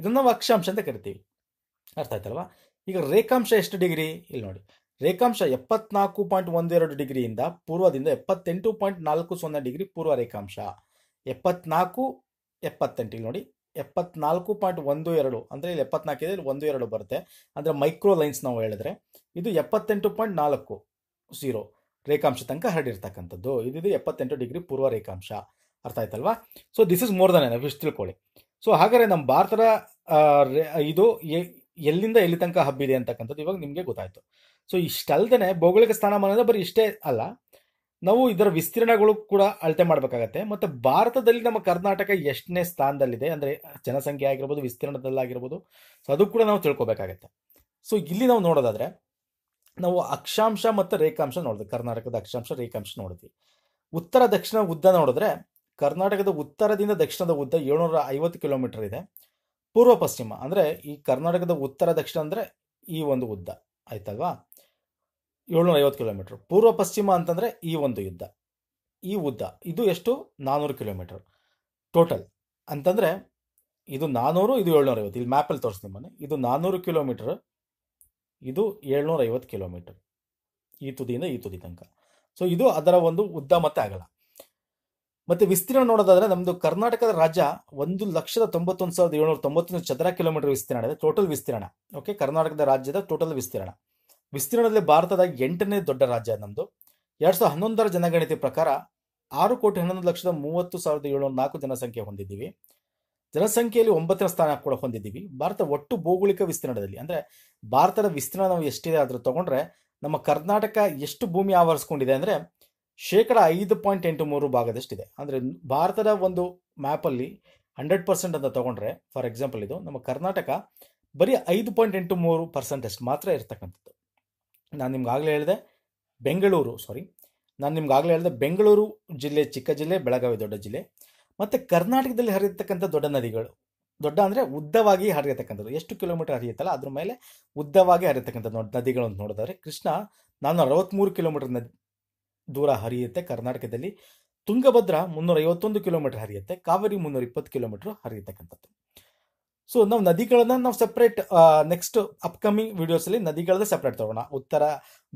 A: ಇದನ್ನು ನಾವು ಅಕ್ಷಾಂಶ ಅಂತ ಕರಿತೀವಿ ಅರ್ಥ ಆಯ್ತಲ್ವಾ ಈಗ ರೇಖಾಂಶ ಎಷ್ಟು ಡಿಗ್ರಿ ಇಲ್ಲಿ ನೋಡಿ ರೇಖಾಂಶ ಎಪ್ಪತ್ನಾಲ್ಕು ಪಾಯಿಂಟ್ ಒಂದೆರಡು ಡಿಗ್ರಿಯಿಂದ ಪೂರ್ವದಿಂದ ಎಪ್ಪತ್ತೆಂಟು ಪಾಯಿಂಟ್ ನಾಲ್ಕು ಸೊನ್ನೆ ಡಿಗ್ರಿ ಪೂರ್ವ ರೇಖಾಂಶ ಎಪ್ಪತ್ನಾಲ್ಕು ಎಪ್ಪತ್ತೆಂಟು ಇಲ್ಲಿ ನೋಡಿ ಎಪ್ಪತ್ನಾಲ್ಕು ಪಾಯಿಂಟ್ ಒಂದು ಎರಡು ಅಂದರೆ ಇಲ್ಲಿ ಎಪ್ಪತ್ನಾಲ್ಕಿದೆ ಇಲ್ಲಿ ಒಂದು ಎರಡು ಬರುತ್ತೆ ಅಂದರೆ ಮೈಕ್ರೋ ಲೈನ್ಸ್ ನಾವು ಹೇಳಿದ್ರೆ ಇದು ಎಪ್ಪತ್ತೆಂಟು ಪಾಯಿಂಟ್ ನಾಲ್ಕು ಝೀರೋ ರೇಖಾಂಶ ತನಕ ಹರಡಿರ್ತಕ್ಕಂಥದ್ದು ಇದಿದೆ ಎಪ್ಪತ್ತೆಂಟು ಡಿಗ್ರಿ ಪೂರ್ವ ರೇಖಾಂಶ ಅರ್ಥ ಆಯ್ತಲ್ವಾ so this is more than enough ತಿಳ್ಕೊಳ್ಳಿ ಸೊ ಹಾಗಾದರೆ ನಮ್ಮ ಭಾರತದ ಇದು ಎಲ್ಲಿಂದ ಎಲ್ಲಿ ತನಕ ಹಬ್ಬಿದೆ ಅಂತಕ್ಕಂಥದ್ದು ಇವಾಗ ನಿಮಗೆ ಗೊತ್ತಾಯಿತು ಸೊ ಇಷ್ಟಲ್ದೇ ಭೌಗೋಳಿಕ ಸ್ಥಾನಮಾನದ ಬರೀ ಇಷ್ಟೇ ಅಲ್ಲ ನಾವು ಇದರ ವಿಸ್ತೀರ್ಣಗಳು ಕೂಡ ಅಳತೆ ಮಾಡಬೇಕಾಗತ್ತೆ ಮತ್ತು ಭಾರತದಲ್ಲಿ ನಮ್ಮ ಕರ್ನಾಟಕ ಎಷ್ಟನೇ ಸ್ಥಾನದಲ್ಲಿದೆ ಅಂದರೆ ಜನಸಂಖ್ಯೆ ಆಗಿರ್ಬೋದು ವಿಸ್ತೀರ್ಣದಲ್ಲಾಗಿರ್ಬೋದು ಸೊ ಅದು ಕೂಡ ನಾವು ತಿಳ್ಕೊಬೇಕಾಗತ್ತೆ ಸೊ ಇಲ್ಲಿ ನಾವು ನೋಡೋದಾದರೆ ನಾವು ಅಕ್ಷಾಂಶ ಮತ್ತು ರೇಖಾಂಶ ನೋಡಿದ್ವಿ ಕರ್ನಾಟಕದ ಅಕ್ಷಾಂಶ ರೇಖಾಂಶ ನೋಡಿದ್ವಿ ಉತ್ತರ ದಕ್ಷಿಣ ಉದ್ದ ನೋಡಿದ್ರೆ ಕರ್ನಾಟಕದ ಉತ್ತರದಿಂದ ದಕ್ಷಿಣದ ಉದ್ದ ಏಳ್ನೂರ ಐವತ್ತು ಕಿಲೋಮೀಟರ್ ಇದೆ ಪೂರ್ವ ಪಶ್ಚಿಮ ಅಂದರೆ ಈ ಕರ್ನಾಟಕದ ಉತ್ತರ ದಕ್ಷಿಣ ಅಂದರೆ ಈ ಒಂದು ಉದ್ದ ಆಯ್ತಲ್ವಾ ಏಳ್ನೂರ ಐವತ್ತು ಕಿಲೋಮೀಟರ್ ಪೂರ್ವ ಪಶ್ಚಿಮ ಅಂತಂದರೆ ಈ ಒಂದು ಯುದ್ಧ ಈ ಉದ್ದ ಇದು ಎಷ್ಟು ನಾನ್ನೂರು ಕಿಲೋಮೀಟರ್ ಟೋಟಲ್ ಅಂತಂದರೆ ಇದು ನಾನ್ನೂರು ಇದು ಏಳ್ನೂರ ಐವತ್ತು ಇಲ್ಲಿ ಮ್ಯಾಪಲ್ಲಿ ತೋರಿಸ್ತೀನಿ ಮನೆ ಇದು ನಾನ್ನೂರು ಕಿಲೋಮೀಟರ್ ಇದು ಏಳ್ನೂರ ಐವತ್ತು ಕಿಲೋಮೀಟರ್ ಈ ತುದಿಯಿಂದ ಈ ತುದಿ ತನಕ ಸೊ ಇದು ಅದರ ಒಂದು ಉದ್ದ ಮತ್ತೆ ಆಗಲ್ಲ ಮತ್ತೆ ವಿಸ್ತೀರ್ಣ ನೋಡೋದಾದ್ರೆ ನಮ್ಮದು ಕರ್ನಾಟಕದ ರಾಜ್ಯ ಒಂದು ಲಕ್ಷದ ತೊಂಬತ್ತೊಂದು ಸಾವಿರದ ಏಳ್ನೂರ ತೊಂಬತ್ತೊಂದು ಚದರ ಕಿಲೋಮೀಟರ್ ವಿಸ್ತೀರ್ಣ ಇದೆ ಟೋಟಲ್ ವಿಸ್ತೀರ್ಣ ಓಕೆ ಕರ್ನಾಟಕದ ರಾಜ್ಯದ ಟೋಟಲ್ ವಿಸ್ತೀರ್ಣ ವಿಸ್ತೀರ್ಣದಲ್ಲಿ ಭಾರತದ ಎಂಟನೇ ದೊಡ್ಡ ರಾಜ್ಯ ನಮ್ಮದು ಎರಡು ಸಾವಿರದ ಹನ್ನೊಂದರ ಜನಗಣತಿ ಪ್ರಕಾರ ಆರು ಕೋಟಿ ಹನ್ನೊಂದು ಲಕ್ಷದ ಮೂವತ್ತು ಸಾವಿರದ ಏಳ್ನೂರ ನಾಲ್ಕು ಜನಸಂಖ್ಯೆ ಹೊಂದಿದ್ದೀವಿ ಜನಸಂಖ್ಯೆಯಲ್ಲಿ ಒಂಬತ್ತನೇ ಸ್ಥಾನ ಕೂಡ ಹೊಂದಿದ್ದೀವಿ ಭಾರತ ಒಟ್ಟು ಭೌಗೋಳಿಕ ವಿಸ್ತೀರ್ಣದಲ್ಲಿ ಅಂದರೆ ಭಾರತದ ವಿಸ್ತೀರ್ಣ ನಾವು ಎಷ್ಟಿದೆ ಅದ್ರ ತಗೊಂಡ್ರೆ ನಮ್ಮ ಕರ್ನಾಟಕ ಎಷ್ಟು ಭೂಮಿ ಆವರಿಸ್ಕೊಂಡಿದೆ ಅಂದರೆ ಶೇಕಡ ಐದು ಪಾಯಿಂಟ್ ಎಂಟು ಮೂರು ಭಾಗದಷ್ಟಿದೆ ಅಂದರೆ ಭಾರತದ ಒಂದು ಮ್ಯಾಪಲ್ಲಿ ಹಂಡ್ರೆಡ್ ಪರ್ಸೆಂಟ್ ಅಂತ ತೊಗೊಂಡ್ರೆ ಫಾರ್ ಎಕ್ಸಾಂಪಲ್ ಇದು ನಮ್ಮ ಕರ್ನಾಟಕ ಬರೀ ಐದು ಪಾಯಿಂಟ್ ಎಂಟು ಮೂರು ಪರ್ಸೆಂಟ್ ಅಷ್ಟು ಮಾತ್ರ ಇರ್ತಕ್ಕಂಥದ್ದು ನಾನು ನಿಮ್ಗಾಗಲೇ ಹೇಳಿದೆ ಬೆಂಗಳೂರು ಸಾರಿ ನಾನು ನಿಮ್ಗಾಗಲೇ ಹೇಳಿದೆ ಬೆಂಗಳೂರು ಜಿಲ್ಲೆ ಚಿಕ್ಕ ಜಿಲ್ಲೆ ಬೆಳಗಾವಿ ದೊಡ್ಡ ಜಿಲ್ಲೆ ಮತ್ತು ಕರ್ನಾಟಕದಲ್ಲಿ ಹರಿಯತಕ್ಕಂಥ ದೊಡ್ಡ ನದಿಗಳು ದೊಡ್ಡ ಅಂದರೆ ಉದ್ದವಾಗಿ ಹರಿಯತಕ್ಕಂಥದ್ದು ಎಷ್ಟು ಕಿಲೋಮೀಟರ್ ಹರಿಯುತ್ತಲ್ಲ ಅದ್ರ ಮೇಲೆ ಉದ್ದವಾಗಿ ದೊಡ್ಡ ನದಿಗಳು ಅಂತ ನೋಡಿದ್ರೆ ಕೃಷ್ಣ ನಾನು ಅರವತ್ತ್ಮೂರು ಕಿಲೋಮೀಟರ್ ನದಿ ದೂರ ಹರಿಯುತ್ತೆ ಕರ್ನಾಟಕದಲ್ಲಿ ತುಂಗಭದ್ರಾ ಮುನ್ನೂರ ಐವತ್ತೊಂದು ಕಿಲೋಮೀಟರ್ ಹರಿಯುತ್ತೆ ಕಾವೇರಿ ಮುನ್ನೂರ ಇಪ್ಪತ್ತು ಕಿಲೋಮೀಟರ್ ಹರಿಯತಕ್ಕಂಥದ್ದು ಸೊ ನಾವು ನದಿಗಳನ್ನ ನಾವು ಸಪ್ರೇಟ್ ನೆಕ್ಸ್ಟ್ ಅಪ್ಕಮಿಂಗ್ ವಿಡಿಯೋಸಲ್ಲಿ ನದಿಗಳನ್ನ ಸಪ್ರೇಟ್ ತಗೋಣ ಉತ್ತರ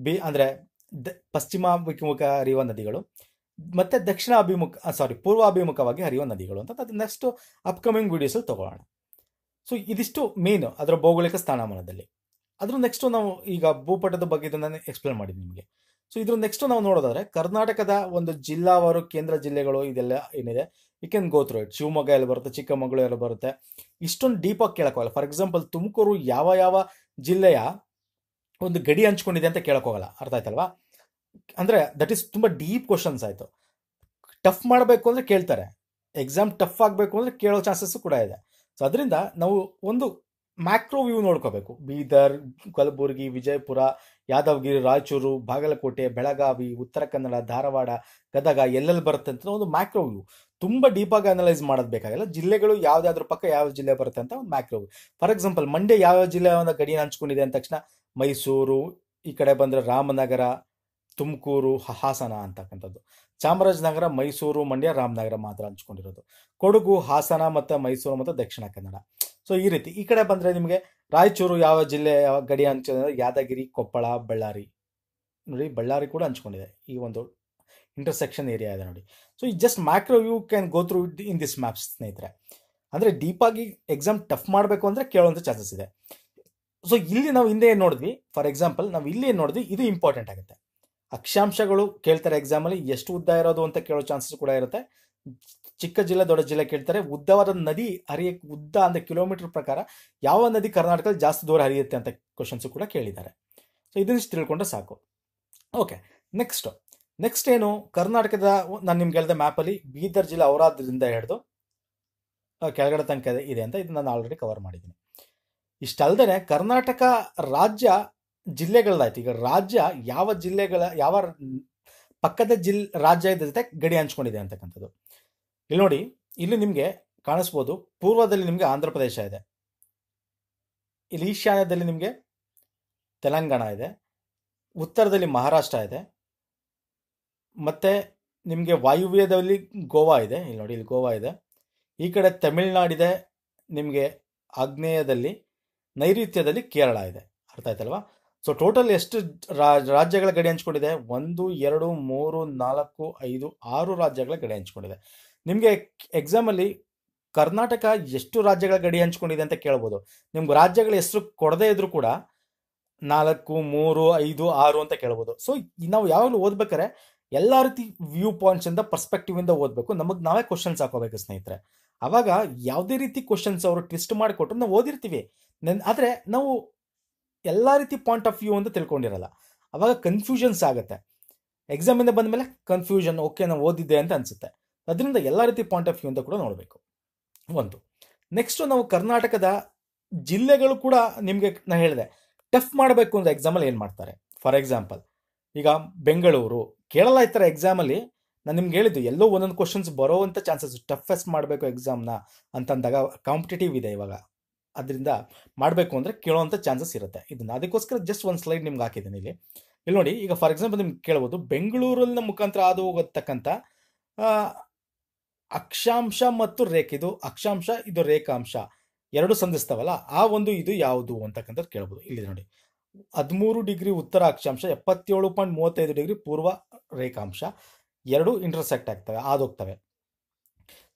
A: ಬಿ ಅಂದರೆ ಪಶ್ಚಿಮ ಮುಖ ಹರಿಯುವ ನದಿಗಳು ಮತ್ತು ದಕ್ಷಿಣಾಭಿಮುಖ ಸಾರಿ ಪೂರ್ವಾಭಿಮುಖವಾಗಿ ಹರಿಯುವ ನದಿಗಳು ಅಂತ ಅದು ನೆಕ್ಸ್ಟ್ ಅಪ್ಕಮಿಂಗ್ ವಿಡಿಯೋಸಲ್ಲಿ ತಗೊಳ್ಳೋಣ ಸೊ ಇದಿಷ್ಟು ಮೇನ್ ಅದರ ಭೌಗೋಳಿಕ ಸ್ಥಾನಮಾನದಲ್ಲಿ ಅದ್ರ ನೆಕ್ಸ್ಟು ನಾವು ಈಗ ಭೂಪಟದ ಬಗ್ಗೆ ಇದನ್ನ ಎಕ್ಸ್ಪ್ಲೇನ್ ಮಾಡಿದ್ವಿ ನಿಮಗೆ ಸೊ ಇದ್ರ ನೆಕ್ಸ್ಟ್ ನಾವು ನೋಡೋದಾದ್ರೆ ಕರ್ನಾಟಕದ ಒಂದು ಜಿಲ್ಲಾವಾರು ಕೇಂದ್ರ ಜಿಲ್ಲೆಗಳು ಇದೆಲ್ಲ ಏನಿದೆ you can go through it Shivamogga ಎಲ್ಲ ಬರುತ್ತೆ ಚಿಕ್ಕಮಗಳೂರು ಎಲ್ಲ ಬರುತ್ತೆ ಇಷ್ಟೊಂದು ಡೀಪಾಗಿ ಕೇಳೋಕ್ಕೋಗಲ್ಲ ಫಾರ್ ಎಕ್ಸಾಂಪಲ್ ತುಮಕೂರು ಯಾವ ಯಾವ ಜಿಲ್ಲೆಯ ಒಂದು ಗಡಿ ಹಂಚ್ಕೊಂಡಿದೆ ಅಂತ ಕೇಳೋಕ್ಕೋಗಲ್ಲ ಅರ್ಥ ಆಯ್ತಲ್ವಾ ಅಂದರೆ ದಟ್ ಈಸ್ ತುಂಬ ಡೀಪ್ ಕ್ವಶನ್ಸ್ ಆಯಿತು ಟಫ್ ಮಾಡಬೇಕು ಅಂದರೆ ಕೇಳ್ತಾರೆ ಎಕ್ಸಾಮ್ ಟಫ್ ಆಗಬೇಕು ಅಂದರೆ ಕೇಳೋ ಚಾನ್ಸಸ್ಸು ಕೂಡ ಇದೆ ಸೊ ಅದರಿಂದ ನಾವು ಒಂದು ಮ್ಯಾಕ್ರೋ ವ್ಯೂ ನೋಡ್ಕೋಬೇಕು ಬೀದರ್ ಕಲಬುರಗಿ ವಿಜಯಪುರ ಯಾದವಗಿರಿ ರಾಯಚೂರು ಬಾಗಲಕೋಟೆ ಬೆಳಗಾವಿ ಉತ್ತರ ಕನ್ನಡ ಧಾರವಾಡ ಗದಗ ಎಲ್ಲೆಲ್ಲಿ ಬರುತ್ತೆ ಅಂತ ಒಂದು ಮ್ಯಾಕ್ರೋ ವ್ಯೂ ತುಂಬ ಡೀಪಾಗಿ ಅನಲೈಸ್ ಮಾಡೋದು ಜಿಲ್ಲೆಗಳು ಯಾವುದಾದ್ರ ಪಕ್ಕ ಯಾವ ಜಿಲ್ಲೆ ಬರುತ್ತೆ ಅಂತ ಒಂದು macro view for example Mandya ಯಾವ ಜಿಲ್ಲೆಯ ಒಂದು ಗಡಿನ ಹಂಚ್ಕೊಂಡಿದೆ ಅಂದ ತಕ್ಷಣ ಮೈಸೂರು ಈ ಕಡೆ ಬಂದರೆ ರಾಮನಗರ ತುಮಕೂರು ಹಾಸನ ಅಂತಕ್ಕಂಥದ್ದು ಚಾಮರಾಜನಗರ ಮೈಸೂರು ಮಂಡ್ಯ ರಾಮನಗರ ಮಾತ್ರ ಹಂಚ್ಕೊಂಡಿರೋದು ಕೊಡಗು ಹಾಸನ ಮತ್ತು ಮೈಸೂರು ಮತ್ತು ದಕ್ಷಿಣ ಕನ್ನಡ ಸೊ ಈ ರೀತಿ ಈ ಕಡೆ ಬಂದರೆ ನಿಮಗೆ ರಾಯಚೂರು ಯಾವ ಜಿಲ್ಲೆ ಯಾವ ಗಡಿ ಹಂಚಿದೆ ಯಾದಗಿರಿ ಕೊಪ್ಪಳ ಬಳ್ಳಾರಿ ನೋಡಿ ಬಳ್ಳಾರಿ ಕೂಡ ಹಂಚ್ಕೊಂಡಿದೆ ಈ ಒಂದು ಇಂಟರ್ಸೆಕ್ಷನ್ ಏರಿಯಾ ಇದೆ ನೋಡಿ ಸೊ ಈ just macro you can go through in this maps ಸ್ನೇಹಿತರೆ ಅಂದರೆ ಡೀಪಾಗಿ ಎಕ್ಸಾಮ್ ಟಫ್ ಮಾಡಬೇಕು ಅಂದರೆ ಕೇಳುವಂಥ ಚಾನ್ಸಸ್ ಇದೆ ಸೊ ಇಲ್ಲಿ ನಾವು ಹಿಂದೆ ಏನು ನೋಡಿದ್ವಿ ಫಾರ್ ಎಕ್ಸಾಂಪಲ್ ನಾವು ಇಲ್ಲಿ ಏನು ನೋಡಿದ್ವಿ ಇದು ಇಂಪಾರ್ಟೆಂಟ್ ಆಗುತ್ತೆ ಅಕ್ಷಾಂಶಗಳು ಕೇಳ್ತಾರೆ ಎಕ್ಸಾಮಲ್ಲಿ ಎಷ್ಟು ಉದ್ದ ಇರೋದು ಅಂತ ಕೇಳೋ ಚಾನ್ಸಸ್ ಕೂಡ ಇರುತ್ತೆ ಚಿಕ್ಕ ಜಿಲ್ಲೆ ದೊಡ್ಡ ಜಿಲ್ಲೆ ಕೇಳ್ತಾರೆ ಉದ್ದವಾದ ನದಿ ಹರಿಯ ಉದ್ದ ಅಂದರೆ ಕಿಲೋಮೀಟರ್ ಪ್ರಕಾರ ಯಾವ ನದಿ ಕರ್ನಾಟಕದಲ್ಲಿ ಜಾಸ್ತಿ ದೂರ ಹರಿಯುತ್ತೆ ಅಂತ ಕ್ವಶನ್ಸು ಕೂಡ ಕೇಳಿದ್ದಾರೆ ಸೊ ಇದನ್ನಿಷ್ಟು ತಿಳ್ಕೊಂಡ್ರೆ ಸಾಕು ಓಕೆ ನೆಕ್ಸ್ಟ್ ನೆಕ್ಸ್ಟ್ ಏನು ಕರ್ನಾಟಕದ ನಾನು ನಿಮ್ಗೆ ಹೇಳಿದ ಮ್ಯಾಪಲ್ಲಿ ಬೀದರ್ ಜಿಲ್ಲೆ ಅವರಾದ್ರಿಂದ ಹಿಡಿದು ಕೆಳಗಡೆ ತನಕ ಇದೆ ಅಂತ ಇದನ್ನ ನಾನು ಆಲ್ರೆಡಿ ಕವರ್ ಮಾಡಿದ್ದೀನಿ ಇಷ್ಟಲ್ಲದೆ ಕರ್ನಾಟಕ ರಾಜ್ಯ ಜಿಲ್ಲೆಗಳದಾಯ್ತು ಈಗ ರಾಜ್ಯ ಯಾವ ಜಿಲ್ಲೆಗಳ ಯಾವ ಪಕ್ಕದ ಜಿಲ್ ರಾಜ್ಯ ಇದ್ರ ಜೊತೆ ಗಡಿ ಹಂಚ್ಕೊಂಡಿದೆ ಅಂತಕ್ಕಂಥದ್ದು ಇಲ್ಲಿ ನೋಡಿ ಇಲ್ಲಿ ನಿಮಗೆ ಕಾಣಿಸ್ಬೋದು ಪೂರ್ವದಲ್ಲಿ ನಿಮಗೆ ಆಂಧ್ರ ಪ್ರದೇಶ ಇದೆ ಇಲ್ಲಿ ಈಶಾನ್ಯದಲ್ಲಿ ನಿಮಗೆ ತೆಲಂಗಾಣ ಇದೆ ಉತ್ತರದಲ್ಲಿ ಮಹಾರಾಷ್ಟ್ರ ಇದೆ ಮತ್ತು ನಿಮಗೆ ವಾಯುವ್ಯದಲ್ಲಿ ಗೋವಾ ಇದೆ ಇಲ್ಲಿ ನೋಡಿ ಇಲ್ಲಿ ಗೋವಾ ಇದೆ ಈ ಕಡೆ ತಮಿಳ್ನಾಡಿದೆ ನಿಮಗೆ ಆಗ್ನೇಯದಲ್ಲಿ ನೈಋತ್ಯದಲ್ಲಿ ಕೇರಳ ಇದೆ ಅರ್ಥ ಆಯ್ತಲ್ವಾ ಸೊ ಟೋಟಲ್ ಎಷ್ಟು ರಾಜ್ಯಗಳ ಗಡಿ ಹಂಚ್ಕೊಂಡಿದೆ ಒಂದು ಎರಡು ಮೂರು ನಾಲ್ಕು ಐದು ಆರು ರಾಜ್ಯಗಳ ಗಡಿ ಹಂಚ್ಕೊಂಡಿದೆ ನಿಮಗೆ ಎಕ್ಸಾಮಲ್ಲಿ ಕರ್ನಾಟಕ ಎಷ್ಟು ರಾಜ್ಯಗಳ ಗಡಿ ಹಂಚ್ಕೊಂಡಿದೆ ಅಂತ ಕೇಳ್ಬೋದು ನಿಮ್ಗೆ ರಾಜ್ಯಗಳ ಹೆಸರು ಕೊಡದೇ ಇದ್ರು ಕೂಡ ನಾಲ್ಕು ಮೂರು ಐದು ಆರು ಅಂತ ಕೇಳ್ಬೋದು ಸೊ ನಾವು ಯಾವಾಗಲೂ ಓದ್ಬೇಕಾರೆ ಎಲ್ಲ ರೀತಿ ವ್ಯೂ ಪಾಯಿಂಟ್ಸಿಂದ ಪರ್ಸ್ಪೆಕ್ಟಿವಿಂದ ಓದಬೇಕು ನಮಗೆ ನಾವೇ ಕ್ವಶನ್ಸ್ ಹಾಕೋಬೇಕು ಸ್ನೇಹಿತರೆ ಅವಾಗ ಯಾವುದೇ ರೀತಿ ಕ್ವಶನ್ಸ್ ಅವರು ಟ್ವಿಸ್ಟ್ ಮಾಡಿಕೊಟ್ರು ನಾವು ಓದಿರ್ತೀವಿ ನೆನ್ ಆದರೆ ನಾವು ಎಲ್ಲ ರೀತಿ ಪಾಯಿಂಟ್ ಆಫ್ ವ್ಯೂ ಅಂತ ತಿಳ್ಕೊಂಡಿರಲ್ಲ ಅವಾಗ ಕನ್ಫ್ಯೂಷನ್ಸ್ ಆಗುತ್ತೆ ಎಕ್ಸಾಮಿಂದ ಬಂದ ಮೇಲೆ ಕನ್ಫ್ಯೂಷನ್ ಓಕೆ ನಾವು ಓದಿದ್ದೆ ಅಂತ ಅನಿಸುತ್ತೆ ಅದರಿಂದ ಎಲ್ಲ ರೀತಿ ಪಾಯಿಂಟ್ ಆಫ್ ವ್ಯೂ ಅಂತ ಕೂಡ ನೋಡಬೇಕು ಒಂದು ನೆಕ್ಸ್ಟು ನಾವು ಕರ್ನಾಟಕದ ಜಿಲ್ಲೆಗಳು ಕೂಡ ನಿಮಗೆ ನಾನು ಹೇಳಿದೆ ಟಫ್ ಮಾಡಬೇಕು ಅಂದರೆ ಎಕ್ಸಾಮಲ್ಲಿ ಏನು ಮಾಡ್ತಾರೆ ಫಾರ್ ಎಕ್ಸಾಂಪಲ್ ಈಗ ಬೆಂಗಳೂರು ಕೇರಳ ಈ ಥರ ಎಕ್ಸಾಮಲ್ಲಿ ನಾನು ನಿಮ್ಗೆ ಹೇಳಿದ್ದು ಎಲ್ಲೋ ಒಂದೊಂದು ಕ್ವಶನ್ಸ್ ಬರೋವಂಥ ಚಾನ್ಸಸ್ ಟಫೆಸ್ಟ್ ಮಾಡಬೇಕು ಎಕ್ಸಾಮ್ನ ಅಂತಂದಾಗ ಕಾಂಪಿಟೇಟಿವ್ ಇದೆ ಇವಾಗ ಅದರಿಂದ ಮಾಡಬೇಕು ಅಂದರೆ ಕೇಳುವಂಥ ಚಾನ್ಸಸ್ ಇರುತ್ತೆ ಇದನ್ನು ಅದಕ್ಕೋಸ್ಕರ ಜಸ್ಟ್ ಒಂದು ಸ್ಲೈಡ್ ನಿಮ್ಗೆ ಹಾಕಿದ್ದೀನಿ ಇಲ್ಲಿ ಇಲ್ಲಿ ನೋಡಿ ಈಗ ಫಾರ್ ಎಕ್ಸಾಂಪಲ್ ನಿಮ್ಗೆ ಕೇಳ್ಬೋದು ಬೆಂಗಳೂರಿನ ಮುಖಾಂತರ ಹಾದು ಹೋಗತಕ್ಕಂಥ ಅಕ್ಷಾಂಶ ಮತ್ತು ರೇಖೆ ಇದು ಅಕ್ಷಾಂಶ ಇದು ರೇಖಾಂಶ ಎರಡು ಸಂಧಿಸ್ತಾವಲ್ಲ ಆ ಒಂದು ಇದು ಯಾವುದು ಅಂತಕ್ಕಂಥದ್ದು ಕೇಳ್ಬೋದು ಇಲ್ಲಿ ನೋಡಿ ಹದಿಮೂರು ಡಿಗ್ರಿ ಉತ್ತರ ಅಕ್ಷಾಂಶ ಎಪ್ಪತ್ತೇಳು ಪಾಯಿಂಟ್ ಮೂವತ್ತೈದು ಡಿಗ್ರಿ ಪೂರ್ವ ರೇಖಾಂಶ ಎರಡು ಇಂಟರ್ಸೆಕ್ಟ್ ಆಗ್ತವೆ ಆದೋಗ್ತವೆ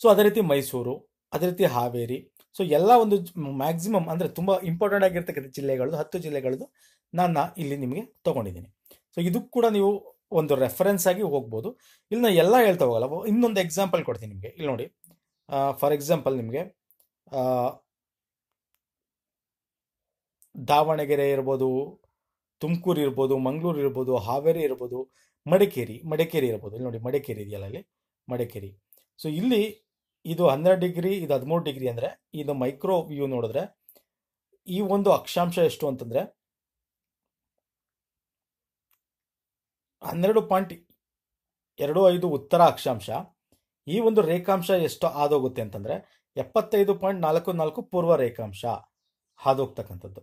A: ಸೊ ಅದೇ ರೀತಿ ಮೈಸೂರು ಅದೇ ರೀತಿ ಹಾವೇರಿ ಸೊ ಎಲ್ಲ ಒಂದು ಮ್ಯಾಕ್ಸಿಮಮ್ ಅಂದರೆ ತುಂಬ ಇಂಪಾರ್ಟೆಂಟ್ ಆಗಿರ್ತಕ್ಕಂಥ ಜಿಲ್ಲೆಗಳದ್ದು ಹತ್ತು ಜಿಲ್ಲೆಗಳದ್ದು ನಾನು ಇಲ್ಲಿ ನಿಮಗೆ ತೊಗೊಂಡಿದ್ದೀನಿ ಸೊ ಇದು ಕೂಡ ನೀವು ಒಂದು ರೆಫರೆನ್ಸ್ ಆಗಿ ಹೋಗ್ಬೋದು ಇಲ್ಲಿ ನಾನು ಎಲ್ಲ ಹೇಳ್ತಾ ಹೋಗಲ್ಲ ಇನ್ನೊಂದು ಎಕ್ಸಾಂಪಲ್ ಕೊಡ್ತೀನಿ ನಿಮಗೆ ಇಲ್ಲಿ ನೋಡಿ ಫಾರ್ ಎಕ್ಸಾಂಪಲ್ ನಿಮಗೆ ದಾವಣಗೆರೆ ಇರ್ಬೋದು ತುಮಕೂರು ಇರ್ಬೋದು ಮಂಗಳೂರು ಇರ್ಬೋದು ಹಾವೇರಿ ಇರ್ಬೋದು ಮಡಿಕೇರಿ ಮಡಿಕೇರಿ ಇರ್ಬೋದು ಇಲ್ಲಿ ನೋಡಿ ಮಡಿಕೇರಿ ಇದೆಯಲ್ಲ ಅಲ್ಲಿ ಮಡಿಕೇರಿ ಸೊ ಇಲ್ಲಿ ಇದು ಹನ್ನೆರಡು ಡಿಗ್ರಿ ಇದು ಹದಿಮೂರು ಡಿಗ್ರಿ ಅಂದರೆ ಇದು ಮೈಕ್ರೋ ವ್ಯೂ ನೋಡಿದ್ರೆ ಈ ಒಂದು ಅಕ್ಷಾಂಶ ಎಷ್ಟು ಅಂತಂದರೆ ಹನ್ನೆರಡು ಪಾಯಿಂಟ್ ಎರಡು ಐದು ಉತ್ತರ ಅಕ್ಷಾಂಶ ಈ ಒಂದು ರೇಖಾಂಶ ಎಷ್ಟು ಆದೋಗುತ್ತೆ ಅಂತಂದರೆ ಎಪ್ಪತ್ತೈದು ಪಾಯಿಂಟ್ ನಾಲ್ಕು ನಾಲ್ಕು ಪೂರ್ವ ರೇಖಾಂಶ ಹಾದೋಗ್ತಕ್ಕಂಥದ್ದು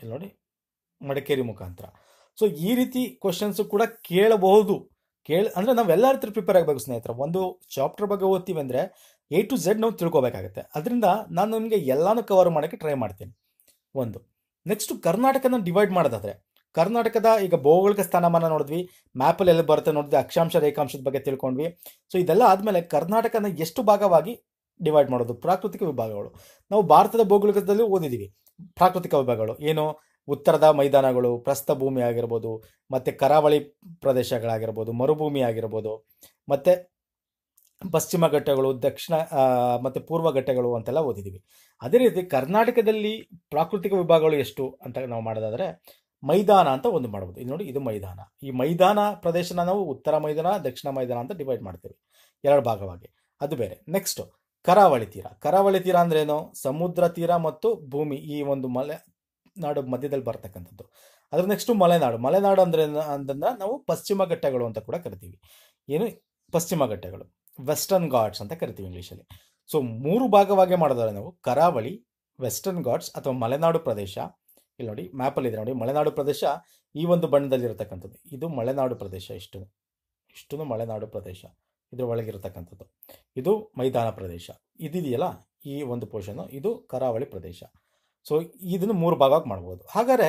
A: ಇಲ್ಲಿ ನೋಡಿ ಮಡಿಕೇರಿ ಮುಖಾಂತರ ಸೊ ಈ ರೀತಿ ಕ್ವಶನ್ಸು ಕೂಡ ಕೇಳಬಹುದು ಕೇಳಿ ಅಂದರೆ ನಾವು ಎಲ್ಲರ ಹತ್ರ ಪ್ರಿಪೇರ್ ಆಗಬೇಕು ಸ್ನೇಹಿತರ ಒಂದು ಚಾಪ್ಟರ್ ಬಗ್ಗೆ ಓದ್ತೀವಿ ಅಂದರೆ ಎ ಟು ಝೆಡ್ ನಾವು ತಿಳ್ಕೊಬೇಕಾಗುತ್ತೆ ಅದರಿಂದ ನಾನು ನಿಮಗೆ ಎಲ್ಲಾನು ಕವರ್ ಮಾಡೋಕ್ಕೆ ಟ್ರೈ ಮಾಡ್ತೀನಿ ಒಂದು ನೆಕ್ಸ್ಟ್ ಕರ್ನಾಟಕನ ಡಿವೈಡ್ ಮಾಡೋದಾದರೆ ಕರ್ನಾಟಕದ ಈಗ ಭೌಗೋಳಿಕ ಸ್ಥಾನಮಾನ ನೋಡಿದ್ವಿ ಮ್ಯಾಪಲ್ಲಿ ಎಲ್ಲ ಬರುತ್ತೆ ನೋಡಿದ್ವಿ ಅಕ್ಷಾಂಶ ರೇಖಾಂಶದ ಬಗ್ಗೆ ತಿಳ್ಕೊಂಡ್ವಿ ಸೊ ಇದೆಲ್ಲ ಆದಮೇಲೆ ಕರ್ನಾಟಕನ ಎಷ್ಟು ಭಾಗವಾಗಿ ಡಿವೈಡ್ ಮಾಡೋದು ಪ್ರಾಕೃತಿಕ ವಿಭಾಗಗಳು ನಾವು ಭಾರತದ ಭೌಗೋಳಿಕದಲ್ಲಿ ಓದಿದ್ದೀವಿ ಪ್ರಾಕೃತಿಕ ವಿಭಾಗಗಳು ಏನು ಉತ್ತರದ ಮೈದಾನಗಳು ಪ್ರಸ್ಥಭೂಮಿ ಆಗಿರ್ಬೋದು ಮತ್ತು ಕರಾವಳಿ ಪ್ರದೇಶಗಳಾಗಿರ್ಬೋದು ಮರುಭೂಮಿ ಆಗಿರ್ಬೋದು ಮತ್ತು ಪಶ್ಚಿಮ ಘಟ್ಟಗಳು ದಕ್ಷಿಣ ಮತ್ತು ಪೂರ್ವ ಘಟ್ಟಗಳು ಅಂತೆಲ್ಲ ಓದಿದ್ದೀವಿ ಅದೇ ರೀತಿ ಕರ್ನಾಟಕದಲ್ಲಿ ಪ್ರಾಕೃತಿಕ ವಿಭಾಗಗಳು ಎಷ್ಟು ಅಂತ ನಾವು ಮಾಡೋದಾದರೆ ಮೈದಾನ ಅಂತ ಒಂದು ಮಾಡ್ಬೋದು ಇದು ನೋಡಿ ಇದು ಮೈದಾನ ಈ ಮೈದಾನ ಪ್ರದೇಶನ ನಾವು ಉತ್ತರ ಮೈದಾನ ದಕ್ಷಿಣ ಮೈದಾನ ಅಂತ ಡಿವೈಡ್ ಮಾಡ್ತೀವಿ ಎರಡು ಭಾಗವಾಗಿ ಅದು ಬೇರೆ ನೆಕ್ಸ್ಟು ಕರಾವಳಿ ತೀರ ಕರಾವಳಿ ತೀರ ಅಂದ್ರೇನು ಸಮುದ್ರ ತೀರ ಮತ್ತು ಭೂಮಿ ಈ ಒಂದು ಮಲೆ ನಾಡು ಮಧ್ಯದಲ್ಲಿ ಬರ್ತಕ್ಕಂಥದ್ದು ಅದ್ರ ನೆಕ್ಸ್ಟು ಮಲೆನಾಡು ಮಲೆನಾಡು ಅಂದರೆ ಅಂತಂದ್ರೆ ನಾವು ಪಶ್ಚಿಮ ಘಟ್ಟಗಳು ಅಂತ ಕೂಡ ಕರಿತೀವಿ ಏನು ಪಶ್ಚಿಮ ಘಟ್ಟಗಳು ವೆಸ್ಟರ್ನ್ ಗಾಡ್ಸ್ ಅಂತ ಕರಿತೀವಿ ಇಂಗ್ಲೀಷಲ್ಲಿ ಸೊ ಮೂರು ಭಾಗವಾಗಿ ಮಾಡಿದ್ರೆ ನಾವು ಕರಾವಳಿ ವೆಸ್ಟರ್ನ್ ಗಾಡ್ಸ್ ಅಥವಾ ಮಲೆನಾಡು ಪ್ರದೇಶ ಇಲ್ಲಿ ನೋಡಿ ಮ್ಯಾಪಲ್ಲಿ ಇದೆ ನೋಡಿ ಮಲೆನಾಡು ಪ್ರದೇಶ ಈ ಒಂದು ಬಣ್ಣದಲ್ಲಿರತಕ್ಕಂಥದ್ದು ಇದು ಮಲೆನಾಡು ಪ್ರದೇಶ ಇಷ್ಟು ಇಷ್ಟು ಮಲೆನಾಡು ಪ್ರದೇಶ ಇದರ ಒಳಗಿರತಕ್ಕಂಥದ್ದು ಇದು ಮೈದಾನ ಪ್ರದೇಶ ಇದಿದೆಯಲ್ಲ ಈ ಒಂದು ಪೋರ್ಷನ್ ಇದು ಕರಾವಳಿ ಪ್ರದೇಶ ಸೊ ಇದನ್ನು ಮೂರು ಭಾಗವಾಗಿ ಮಾಡ್ಬೋದು ಹಾಗಾದರೆ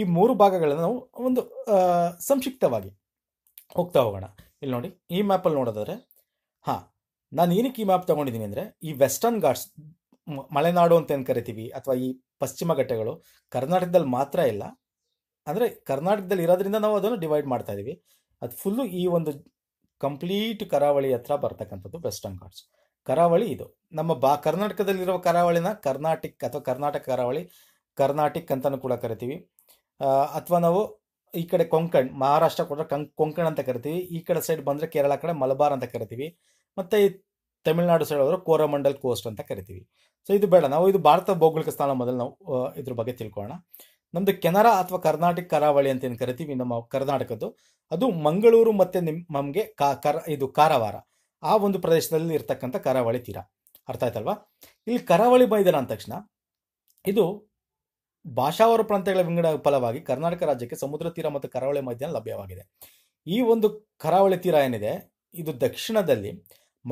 A: ಈ ಮೂರು ಭಾಗಗಳನ್ನು ನಾವು ಒಂದು ಸಂಕ್ಷಿಪ್ತವಾಗಿ ಹೋಗ್ತಾ ಹೋಗೋಣ ಇಲ್ಲಿ ನೋಡಿ ಈ ಮ್ಯಾಪಲ್ಲಿ ನೋಡೋದಾದ್ರೆ ಹಾಂ ನಾನು ಏನಕ್ಕೆ ಈ ಮ್ಯಾಪ್ ತೊಗೊಂಡಿದ್ದೀನಿ ಅಂದರೆ ಈ ವೆಸ್ಟರ್ನ್ ಘಾಟ್ಸ್ ಮಲೆನಾಡು ಅಂತ ಏನು ಕರಿತೀವಿ ಅಥವಾ ಈ ಪಶ್ಚಿಮ ಘಟ್ಟಗಳು ಕರ್ನಾಟಕದಲ್ಲಿ ಮಾತ್ರ ಇಲ್ಲ ಅಂದರೆ ಕರ್ನಾಟಕದಲ್ಲಿ ಇರೋದ್ರಿಂದ ನಾವು ಅದನ್ನು ಡಿವೈಡ್ ಮಾಡ್ತಾ ಇದ್ದೀವಿ ಅದು ಫುಲ್ಲು ಈ ಒಂದು ಕಂಪ್ಲೀಟ್ ಕರಾವಳಿ ಹತ್ರ ಬರ್ತಕ್ಕಂಥದ್ದು ವೆಸ್ಟರ್ನ್ ಘಾಟ್ಸ್ ಕರಾವಳಿ ಇದು ನಮ್ಮ ಬಾ ಕರ್ನಾಟಕದಲ್ಲಿರುವ ಕರಾವಳಿನ ಕರ್ನಾಟಿಕ್ ಅಥವಾ ಕರ್ನಾಟಕ ಕರಾವಳಿ ಕರ್ನಾಟಿಕ್ ಅಂತಲೂ ಕೂಡ ಕರಿತೀವಿ ಅಥವಾ ನಾವು ಈ ಕಡೆ ಕೊಂಕಣ್ ಮಹಾರಾಷ್ಟ್ರ ಕೂಡ ಕಂ ಕೊಂಕಣ್ ಅಂತ ಕರಿತೀವಿ ಈ ಕಡೆ ಸೈಡ್ ಬಂದರೆ ಕೇರಳ ಕಡೆ ಮಲಬಾರ್ ಅಂತ ಕರಿತೀವಿ ಮತ್ತು ಈ ತಮಿಳುನಾಡು ಸೈಡ್ ಹೋದ್ರೆ ಕೋರಮಂಡಲ್ ಕೋಸ್ಟ್ ಅಂತ ಕರಿತೀವಿ ಸೊ ಇದು ಬೇಡ ನಾವು ಇದು ಭಾರತ ಭೌಗೋಳಿಕ ಸ್ಥಾನ ಮೊದಲು ನಾವು ಇದ್ರ ಬಗ್ಗೆ ತಿಳ್ಕೊಳ್ಳೋಣ ನಮ್ಮದು ಕೆನರಾ ಅಥವಾ ಕರ್ನಾಟಕ ಕರಾವಳಿ ಅಂತ ಏನು ಕರಿತೀವಿ ನಮ್ಮ ಕರ್ನಾಟಕದ್ದು ಅದು ಮಂಗಳೂರು ಮತ್ತು ನಿಮ್ಮ ನಮಗೆ ಕಾ ಕರ ಇದು ಕಾರವಾರ ಆ ಒಂದು ಪ್ರದೇಶದಲ್ಲಿ ಇರ್ತಕ್ಕಂಥ ಕರಾವಳಿ ತೀರ ಅರ್ಥ ಆಯ್ತಲ್ವಾ ಇಲ್ಲಿ ಕರಾವಳಿ ಮೈದಾನ ಅಂದ ತಕ್ಷಣ ಇದು ಭಾಷಾವಾರು ಪ್ರಾಂತ್ಯಗಳ ವಿಂಗಡ ಫಲವಾಗಿ ಕರ್ನಾಟಕ ರಾಜ್ಯಕ್ಕೆ ಸಮುದ್ರ ತೀರ ಮತ್ತು ಕರಾವಳಿ ಮೈದಾನ ಲಭ್ಯವಾಗಿದೆ ಈ ಒಂದು ಕರಾವಳಿ ತೀರ ಏನಿದೆ ಇದು ದಕ್ಷಿಣದಲ್ಲಿ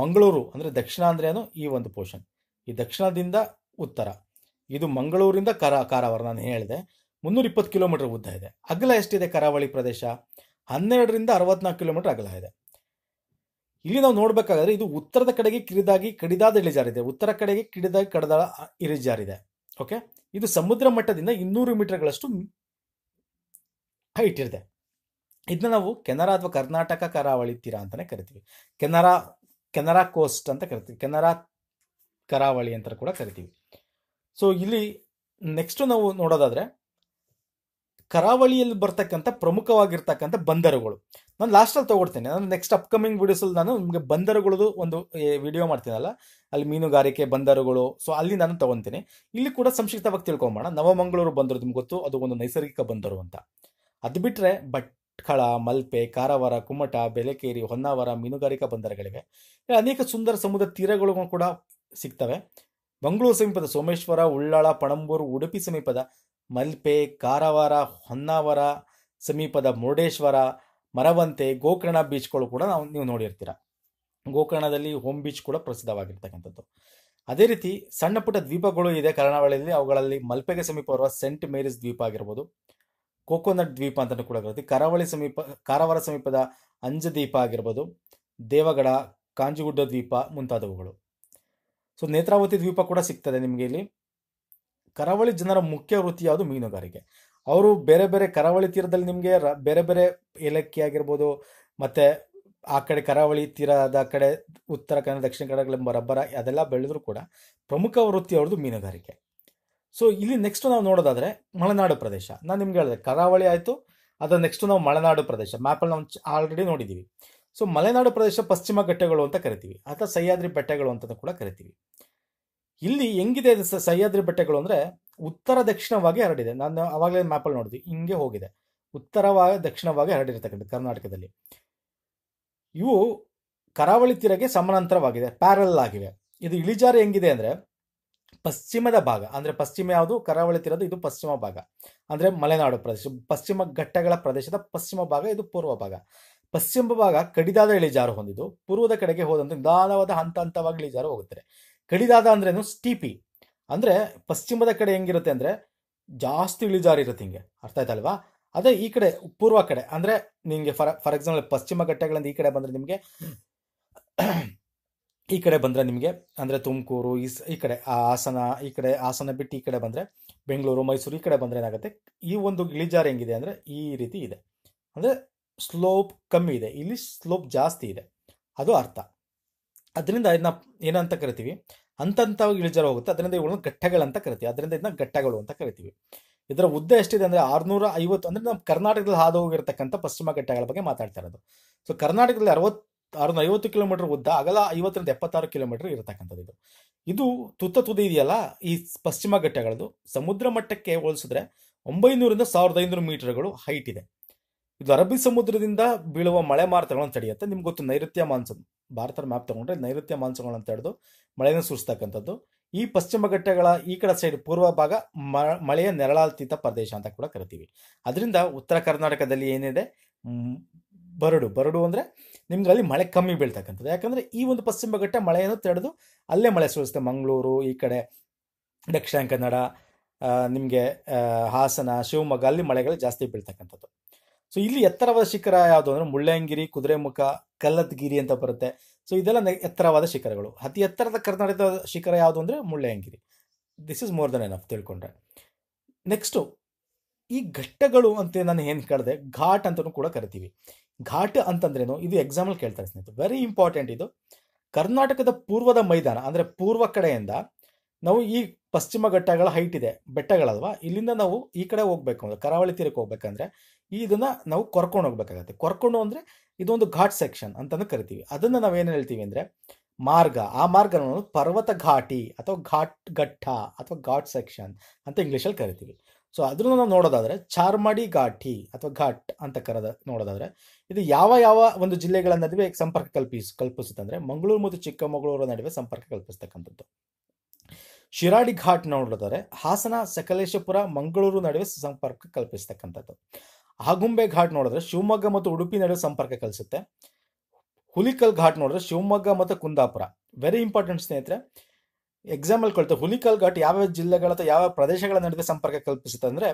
A: ಮಂಗಳೂರು ಅಂದರೆ ದಕ್ಷಿಣ ಅಂದ್ರೆ ಏನು ಈ ಒಂದು ಪೋರ್ಷನ್ ಈ ದಕ್ಷಿಣದಿಂದ ಉತ್ತರ ಇದು ಮಂಗಳೂರಿಂದ ಕರ ಕಾರವಾರ ನಾನು ಹೇಳಿದೆ ಮುನ್ನೂರ ಇಪ್ಪತ್ತು ಕಿಲೋಮೀಟರ್ ಉದ್ದ ಇದೆ ಅಗಲ ಎಷ್ಟಿದೆ ಕರಾವಳಿ ಪ್ರದೇಶ ಹನ್ನೆರಡರಿಂದ ಅರವತ್ನಾಲ್ಕು ಕಿಲೋಮೀಟರ್ ಅಗಲ ಇದೆ ಇಲ್ಲಿ ನಾವು ನೋಡಬೇಕಾದ್ರೆ ಇದು ಉತ್ತರದ ಕಡೆಗೆ ಕಿರಿದಾಗಿ ಕಡಿದಾದ ಇಳಿಜಾರಿದೆ ಉತ್ತರ ಕಡೆಗೆ ಕಿಡಿದಾಗಿ ಕಡದಾಳ ಇಳಿಜಾರಿದೆ ಓಕೆ ಇದು ಸಮುದ್ರ ಮಟ್ಟದಿಂದ ಇನ್ನೂರು ಮೀಟರ್ಗಳಷ್ಟು ಹೈಟ್ ಇರಿದೆ ಇದನ್ನ ನಾವು ಕೆನರಾ ಅಥವಾ ಕರ್ನಾಟಕ ಕರಾವಳಿ ತೀರ ಅಂತಾನೆ ಕರಿತೀವಿ ಕೆನರಾ ಕೆನರಾ ಕೋಸ್ಟ್ ಅಂತ ಕರಿತೀವಿ ಕೆನರಾ ಕರಾವಳಿ ಅಂತ ಕೂಡ ಕರಿತೀವಿ ಸೊ ಇಲ್ಲಿ ನೆಕ್ಸ್ಟ್ ನಾವು ನೋಡೋದಾದ್ರೆ ಕರಾವಳಿಯಲ್ಲಿ ಬರ್ತಕ್ಕಂಥ ಪ್ರಮುಖವಾಗಿರ್ತಕ್ಕಂಥ ಬಂದರುಗಳು ನಾನು ಲಾಸ್ಟಲ್ಲಿ ತೊಗೊಡ್ತೇನೆ ನಾನು ನೆಕ್ಸ್ಟ್ ಅಪ್ಕಮಿಂಗ್ ವೀಡಿಯೋಸಲ್ಲಿ ನಾನು ನಿಮಗೆ ಬಂದರುಗಳದು ಒಂದು ವಿಡಿಯೋ ಮಾಡ್ತೀನಲ್ಲ ಅಲ್ಲಿ ಮೀನುಗಾರಿಕೆ ಬಂದರುಗಳು ಸೊ ಅಲ್ಲಿ ನಾನು ತೊಗೊತೀನಿ ಇಲ್ಲಿ ಕೂಡ ಸಂಕ್ಷಿಪ್ತವಾಗಿ ತಿಳ್ಕೊಂಬೋಣ ನವಮಂಗಳೂರು ಬಂದರು ನಿಮ್ಗೆ ಗೊತ್ತು ಅದು ಒಂದು ನೈಸರ್ಗಿಕ ಬಂದರು ಅಂತ ಅದು ಬಿಟ್ಟರೆ ಭಟ್ಕಳ ಮಲ್ಪೆ ಕಾರವಾರ ಕುಮಟ ಬೆಲೆಕೇರಿ ಹೊನ್ನಾವರ ಮೀನುಗಾರಿಕಾ ಬಂದರುಗಳಿವೆ ಅನೇಕ ಸುಂದರ ಸಮುದ್ರ ತೀರಗಳು ಕೂಡ ಸಿಗ್ತವೆ ಮಂಗಳೂರು ಸಮೀಪದ ಸೋಮೇಶ್ವರ ಉಳ್ಳಾಳ ಪಣಂಬೂರು ಉಡುಪಿ ಸಮೀಪದ ಮಲ್ಪೆ ಕಾರವಾರ ಹೊನ್ನಾವರ ಸಮೀಪದ ಮುರುಡೇಶ್ವರ ಮರವಂತೆ ಗೋಕರ್ಣ ಬೀಚ್ಗಳು ಕೂಡ ನಾವು ನೀವು ನೋಡಿರ್ತೀರ ಗೋಕರ್ಣದಲ್ಲಿ ಹೋಮ್ ಬೀಚ್ ಕೂಡ ಪ್ರಸಿದ್ಧವಾಗಿರ್ತಕ್ಕಂಥದ್ದು ಅದೇ ರೀತಿ ಸಣ್ಣ ಪುಟ್ಟ ದ್ವೀಪಗಳು ಇದೆ ಕರಾವಳಿಯಲ್ಲಿ ಅವುಗಳಲ್ಲಿ ಮಲ್ಪೆಗೆ ಸಮೀಪ ಬರುವ ಸೆಂಟ್ ಮೇರಿಸ್ ದ್ವೀಪ ಆಗಿರ್ಬೋದು ಕೋಕೋನಟ್ ದ್ವೀಪ ಅಂತಲೂ ಕೂಡ ಬರುತ್ತೆ ಕರಾವಳಿ ಸಮೀಪ ಕಾರವಾರ ಸಮೀಪದ ಅಂಜ ದ್ವೀಪ ಆಗಿರ್ಬೋದು ದೇವಗಡ ಕಾಂಜಿಗುಡ್ಡ ದ್ವೀಪ ಮುಂತಾದವುಗಳು ಸೊ ನೇತ್ರಾವತಿ ದ್ವೀಪ ಕೂಡ ಸಿಗ್ತದೆ ನಿಮಗೆ ಇಲ್ಲಿ ಕರಾವಳಿ ಜನರ ಮುಖ್ಯ ವೃತ್ತಿ ಯಾವುದು ಮೀನುಗಾರಿಕೆ ಅವರು ಬೇರೆ ಬೇರೆ ಕರಾವಳಿ ತೀರದಲ್ಲಿ ನಿಮಗೆ ಬೇರೆ ಬೇರೆ ಏಲಕ್ಕಿ ಆಗಿರ್ಬೋದು ಮತ್ತು ಆ ಕಡೆ ಕರಾವಳಿ ತೀರದ ಕಡೆ ಉತ್ತರ ಕನ್ನಡ ದಕ್ಷಿಣ ಕನ್ನಡಗಳೆಂಬ ರಬ್ಬರ ಅದೆಲ್ಲ ಬೆಳೆದರೂ ಕೂಡ ಪ್ರಮುಖ ವೃತ್ತಿ ಅವ್ರದ್ದು ಮೀನುಗಾರಿಕೆ ಸೊ ಇಲ್ಲಿ ನೆಕ್ಸ್ಟ್ ನಾವು ನೋಡೋದಾದರೆ ಮಲೆನಾಡು ಪ್ರದೇಶ ನಾನು ನಿಮ್ಗೆ ಹೇಳಿದೆ ಕರಾವಳಿ ಆಯಿತು ಅದರ ನೆಕ್ಸ್ಟ್ ನಾವು ಮಲೆನಾಡು ಪ್ರದೇಶ ಮ್ಯಾಪಲ್ಲಿ ನಾವು ಆಲ್ರೆಡಿ ನೋಡಿದ್ದೀವಿ ಸೊ ಮಲೆನಾಡು ಪ್ರದೇಶ ಪಶ್ಚಿಮ ಘಟ್ಟಗಳು ಅಂತ ಕರಿತೀವಿ ಅಥವಾ ಸಹ್ಯಾದ್ರಿ ಬೆಟ್ಟಗಳು ಅಂತ ಕೂಡ ಕರಿತೀವಿ ಇಲ್ಲಿ ಹೆಂಗಿದೆ ಸಹ್ಯಾದ್ರಿ ಬೆಟ್ಟಗಳು ಅಂದರೆ ಉತ್ತರ ದಕ್ಷಿಣವಾಗಿ ಹರಡಿದೆ ನಾನು ಆವಾಗಲೇ ಮ್ಯಾಪಲ್ಲಿ ನೋಡಿದ್ವಿ ಹಿಂಗೆ ಹೋಗಿದೆ ಉತ್ತರವಾಗಿ ದಕ್ಷಿಣವಾಗಿ ಹರಡಿರ್ತಕ್ಕಂಥ ಕರ್ನಾಟಕದಲ್ಲಿ ಇವು ಕರಾವಳಿ ತೀರಗೆ ಸಮಾನಾಂತರವಾಗಿದೆ ಪ್ಯಾರಲ್ ಆಗಿವೆ ಇದು ಇಳಿಜಾರು ಹೆಂಗಿದೆ ಅಂದರೆ ಪಶ್ಚಿಮದ ಭಾಗ ಅಂದರೆ ಪಶ್ಚಿಮ ಯಾವುದು ಕರಾವಳಿ ತೀರದ ಇದು ಪಶ್ಚಿಮ ಭಾಗ ಅಂದರೆ ಮಲೆನಾಡು ಪ್ರದೇಶ ಪಶ್ಚಿಮ ಘಟ್ಟಗಳ ಪ್ರದೇಶದ ಪಶ್ಚಿಮ ಭಾಗ ಇದು ಪೂರ್ವ ಭಾಗ ಪಶ್ಚಿಮ ಭಾಗ ಕಡಿದಾದ ಇಳಿಜಾರು ಹೊಂದಿದ್ದು ಪೂರ್ವದ ಕಡೆಗೆ ಹೋದಂತೆ ನಿಧಾನವಾದ ಹಂತ ಹಂತವಾಗಿ ಇಳಿಜಾರು ಹೋಗುತ್ತಾರೆ ಕಡಿದಾದ ಅಂದ್ರೇನು ಸ್ಟೀಪಿ ಅಂದರೆ ಪಶ್ಚಿಮದ ಕಡೆ ಹೆಂಗಿರುತ್ತೆ ಅಂದರೆ ಜಾಸ್ತಿ ಇರುತ್ತೆ ಹಿಂಗೆ ಅರ್ಥ ಆಯ್ತಲ್ವಾ ಅದೇ ಈ ಕಡೆ ಪೂರ್ವ ಕಡೆ ಅಂದರೆ ನಿಮಗೆ ಫಾರ್ ಫಾರ್ ಎಕ್ಸಾಂಪಲ್ ಪಶ್ಚಿಮ ಘಟ್ಟಗಳಿಂದ ಈ ಕಡೆ ಬಂದರೆ ನಿಮಗೆ ಈ ಕಡೆ ಬಂದರೆ ನಿಮಗೆ ಅಂದರೆ ತುಮಕೂರು ಈ ಈ ಕಡೆ ಹಾಸನ ಈ ಕಡೆ ಹಾಸನ ಬಿಟ್ಟು ಈ ಕಡೆ ಬಂದರೆ ಬೆಂಗಳೂರು ಮೈಸೂರು ಈ ಕಡೆ ಬಂದರೆ ಏನಾಗುತ್ತೆ ಈ ಒಂದು ಇಳಿಜಾರು ಹೆಂಗಿದೆ ಅಂದರೆ ಈ ರೀತಿ ಇದೆ ಅಂದರೆ ಸ್ಲೋಪ್ ಕಮ್ಮಿ ಇದೆ ಇಲ್ಲಿ ಸ್ಲೋಪ್ ಜಾಸ್ತಿ ಇದೆ ಅದು ಅರ್ಥ ಅದರಿಂದ ಇದನ್ನ ಏನಂತ ಕರಿತೀವಿ ಹಂತವಾಗಿ ಇಳಿಜಾರು ಹೋಗುತ್ತೆ ಅದರಿಂದ ಇವುಗಳನ್ನ ಘಟ್ಟಗಳಂತ ಕರಿತೀವಿ ಅದರಿಂದ ಇದನ್ನ ಘಟ್ಟಗಳು ಅಂತ ಕರಿತೀವಿ ಇದರ ಉದ್ದ ಎಷ್ಟಿದೆ ಅಂದರೆ ಆರುನೂರ ಐವತ್ತು ಅಂದರೆ ನಮ್ಮ ಕರ್ನಾಟಕದಲ್ಲಿ ಹಾದು ಹೋಗಿರ್ತಕ್ಕಂಥ ಪಶ್ಚಿಮ ಘಟ್ಟಗಳ ಬಗ್ಗೆ ಮಾತಾಡ್ತಾ ಇರೋದು ಸೊ ಕರ್ನಾಟಕದಲ್ಲಿ ಅರವತ್ತು ಆರುನೂರ ಐವತ್ತು ಕಿಲೋಮೀಟರ್ ಉದ್ದ ಅಗಲ ಐವತ್ತರಿಂದ ಎಪ್ಪತ್ತಾರು ಕಿಲೋಮೀಟರ್ ಇರತಕ್ಕಂಥದ್ದು ಇದು ಇದು ತುತ್ತ ತುದಿ ಇದೆಯಲ್ಲ ಈ ಪಶ್ಚಿಮ ಘಟ್ಟಗಳದು ಸಮುದ್ರ ಮಟ್ಟಕ್ಕೆ ಹೋಲಿಸಿದ್ರೆ ಒಂಬೈನೂರಿಂದ ಸಾವಿರದ ಐನೂರು ಮೀಟರ್ಗಳು ಹೈಟ್ ಇದೆ ಇದು ಅರಬ್ಬಿ ಸಮುದ್ರದಿಂದ ಬೀಳುವ ಮಳೆ ಮಾರುತಗಳನ್ನು ತಡೆಯುತ್ತೆ ನಿಮ್ಗೆ ಗೊತ್ತು ನೈಋತ್ಯ ಮಾನ್ಸೂನ್ ಭಾರತದ ಮ್ಯಾಪ್ ತಗೊಂಡ್ರೆ ನೈಋತ್ಯ ಮಾನ್ಸೂನ್ ಅಂತ ಹಿಡಿದು ಮಳೆನ ಸುರಿಸ್ತಕ್ಕಂಥದ್ದು ಈ ಪಶ್ಚಿಮ ಘಟ್ಟಗಳ ಈ ಕಡೆ ಸೈಡ್ ಪೂರ್ವ ಭಾಗ ಮಳೆಯ ನೆರಳಾತೀತ ಪ್ರದೇಶ ಅಂತ ಕೂಡ ಕರಿತೀವಿ ಅದರಿಂದ ಉತ್ತರ ಕರ್ನಾಟಕದಲ್ಲಿ ಏನಿದೆ ಬರಡು ಬರಡು ಅಂದರೆ ನಿಮ್ಗೆ ಅಲ್ಲಿ ಮಳೆ ಕಮ್ಮಿ ಬೀಳ್ತಕ್ಕಂಥದ್ದು ಯಾಕಂದರೆ ಈ ಒಂದು ಪಶ್ಚಿಮ ಘಟ್ಟ ಮಳೆಯನ್ನು ತಡೆದು ಅಲ್ಲೇ ಮಳೆ ಸುರಿಸುತ್ತೆ ಮಂಗಳೂರು ಈ ಕಡೆ ದಕ್ಷಿಣ ಕನ್ನಡ ನಿಮಗೆ ಹಾಸನ ಶಿವಮೊಗ್ಗ ಅಲ್ಲಿ ಮಳೆಗಳು ಜಾಸ್ತಿ ಬೀಳ್ತಕ್ಕಂಥದ್ದು ಸೊ ಇಲ್ಲಿ ಎತ್ತರವಾದ ಶಿಖರ ಯಾವುದು ಅಂದ್ರೆ ಮುಳ್ಳಯ್ಯಂಗಿರಿ ಕುದುರೆಮುಖ ಕಲ್ಲತ್ಗಿರಿ ಅಂತ ಬರುತ್ತೆ ಸೊ ಇದೆಲ್ಲ ಎತ್ತರವಾದ ಶಿಖರಗಳು ಅತಿ ಎತ್ತರದ ಕರ್ನಾಟಕದ ಶಿಖರ ಯಾವುದು ಅಂದರೆ Mullayanagiri this is more than enough ತಿಳ್ಕೊಂಡ್ರೆ ನೆಕ್ಸ್ಟು ಈ ಘಟ್ಟಗಳು ಅಂತ ನಾನು ಏನು ಕೇಳಿದೆ ಘಾಟ್ ಅಂತಲೂ ಕೂಡ ಕರಿತೀವಿ ಘಾಟ್ ಅಂತಂದ್ರೇನು ಇದು ಎಕ್ಸಾಂಪಲ್ ಕೇಳ್ತಾರೆ ಸ್ನೇಹಿತರು ವೆರಿ ಇಂಪಾರ್ಟೆಂಟ್ ಇದು ಕರ್ನಾಟಕದ ಪೂರ್ವದ ಮೈದಾನ ಅಂದರೆ ಪೂರ್ವ ಕಡೆಯಿಂದ ನಾವು ಈ ಪಶ್ಚಿಮ ಘಟ್ಟಗಳ ಹೈಟ್ ಇದೆ ಬೆಟ್ಟಗಳಲ್ವಾ ಇಲ್ಲಿಂದ ನಾವು ಈ ಕಡೆ ಹೋಗ್ಬೇಕು ಅಂದರೆ ಕರಾವಳಿ ತೀರಕ್ಕೆ ಹೋಗ್ಬೇಕಂದ್ರೆ ಇದನ್ನು ನಾವು ಕೊರ್ಕೊಂಡು ಹೋಗ್ಬೇಕಾಗತ್ತೆ ಕೊರ್ಕೊಂಡು ಅಂದರೆ ಇದೊಂದು ಘಾಟ್ ಸೆಕ್ಷನ್ ಅಂತಂದು ಕರಿತೀವಿ ಅದನ್ನು ಏನು ಹೇಳ್ತೀವಿ ಅಂದರೆ ಮಾರ್ಗ ಆ ಮಾರ್ಗ ಪರ್ವತ ಘಾಟಿ ಅಥವಾ ಘಾಟ್ ಘಟ್ಟ ಅಥವಾ ಘಾಟ್ ಸೆಕ್ಷನ್ ಅಂತ ಇಂಗ್ಲೀಷಲ್ಲಿ ಕರಿತೀವಿ ಸೊ ಅದನ್ನು ನಾವು ನೋಡೋದಾದರೆ ಚಾರ್ಮಾಡಿ ಘಾಟಿ ಅಥವಾ ಘಾಟ್ ಅಂತ ಕರೆದ ನೋಡೋದಾದರೆ ಇದು ಯಾವ ಯಾವ ಒಂದು ಜಿಲ್ಲೆಗಳ ನಡುವೆ ಸಂಪರ್ಕ ಕಲ್ಪಿಸ್ ಕಲ್ಪಿಸುತ್ತೆ ಅಂದರೆ ಮಂಗಳೂರು ಮತ್ತು ಚಿಕ್ಕಮಗಳೂರು ನಡುವೆ ಸಂಪರ್ಕ ಕಲ್ಪಿಸ್ತಕ್ಕಂಥದ್ದು ಶಿರಾಡಿ ಘಾಟ್ ನೋಡಿದರೆ ಹಾಸನ ಸಕಲೇಶಪುರ ಮಂಗಳೂರು ನಡುವೆ ಸಂಪರ್ಕ ಕಲ್ಪಿಸತಕ್ಕಂಥದ್ದು ಆಗುಂಬೆ ಘಾಟ್ ನೋಡಿದ್ರೆ ಶಿವಮೊಗ್ಗ ಮತ್ತು ಉಡುಪಿ ನಡುವೆ ಸಂಪರ್ಕ ಕಲಿಸುತ್ತೆ ಹುಲಿಕಲ್ ಘಾಟ್ ನೋಡಿದ್ರೆ ಶಿವಮೊಗ್ಗ ಮತ್ತು ಕುಂದಾಪುರ ವೆರಿ ಇಂಪಾರ್ಟೆಂಟ್ ಸ್ನೇಹಿತರೆ ಎಕ್ಸಾಂಪಲ್ ಕೊಳ್ತೇವೆ ಹುಲಿಕಲ್ ಘಾಟ್ ಯಾವ್ಯಾವ ಜಿಲ್ಲೆಗಳ ಅಥವಾ ಯಾವ ಪ್ರದೇಶಗಳ ನಡುವೆ ಸಂಪರ್ಕ ಕಲ್ಪಿಸುತ್ತೆ ಅಂದರೆ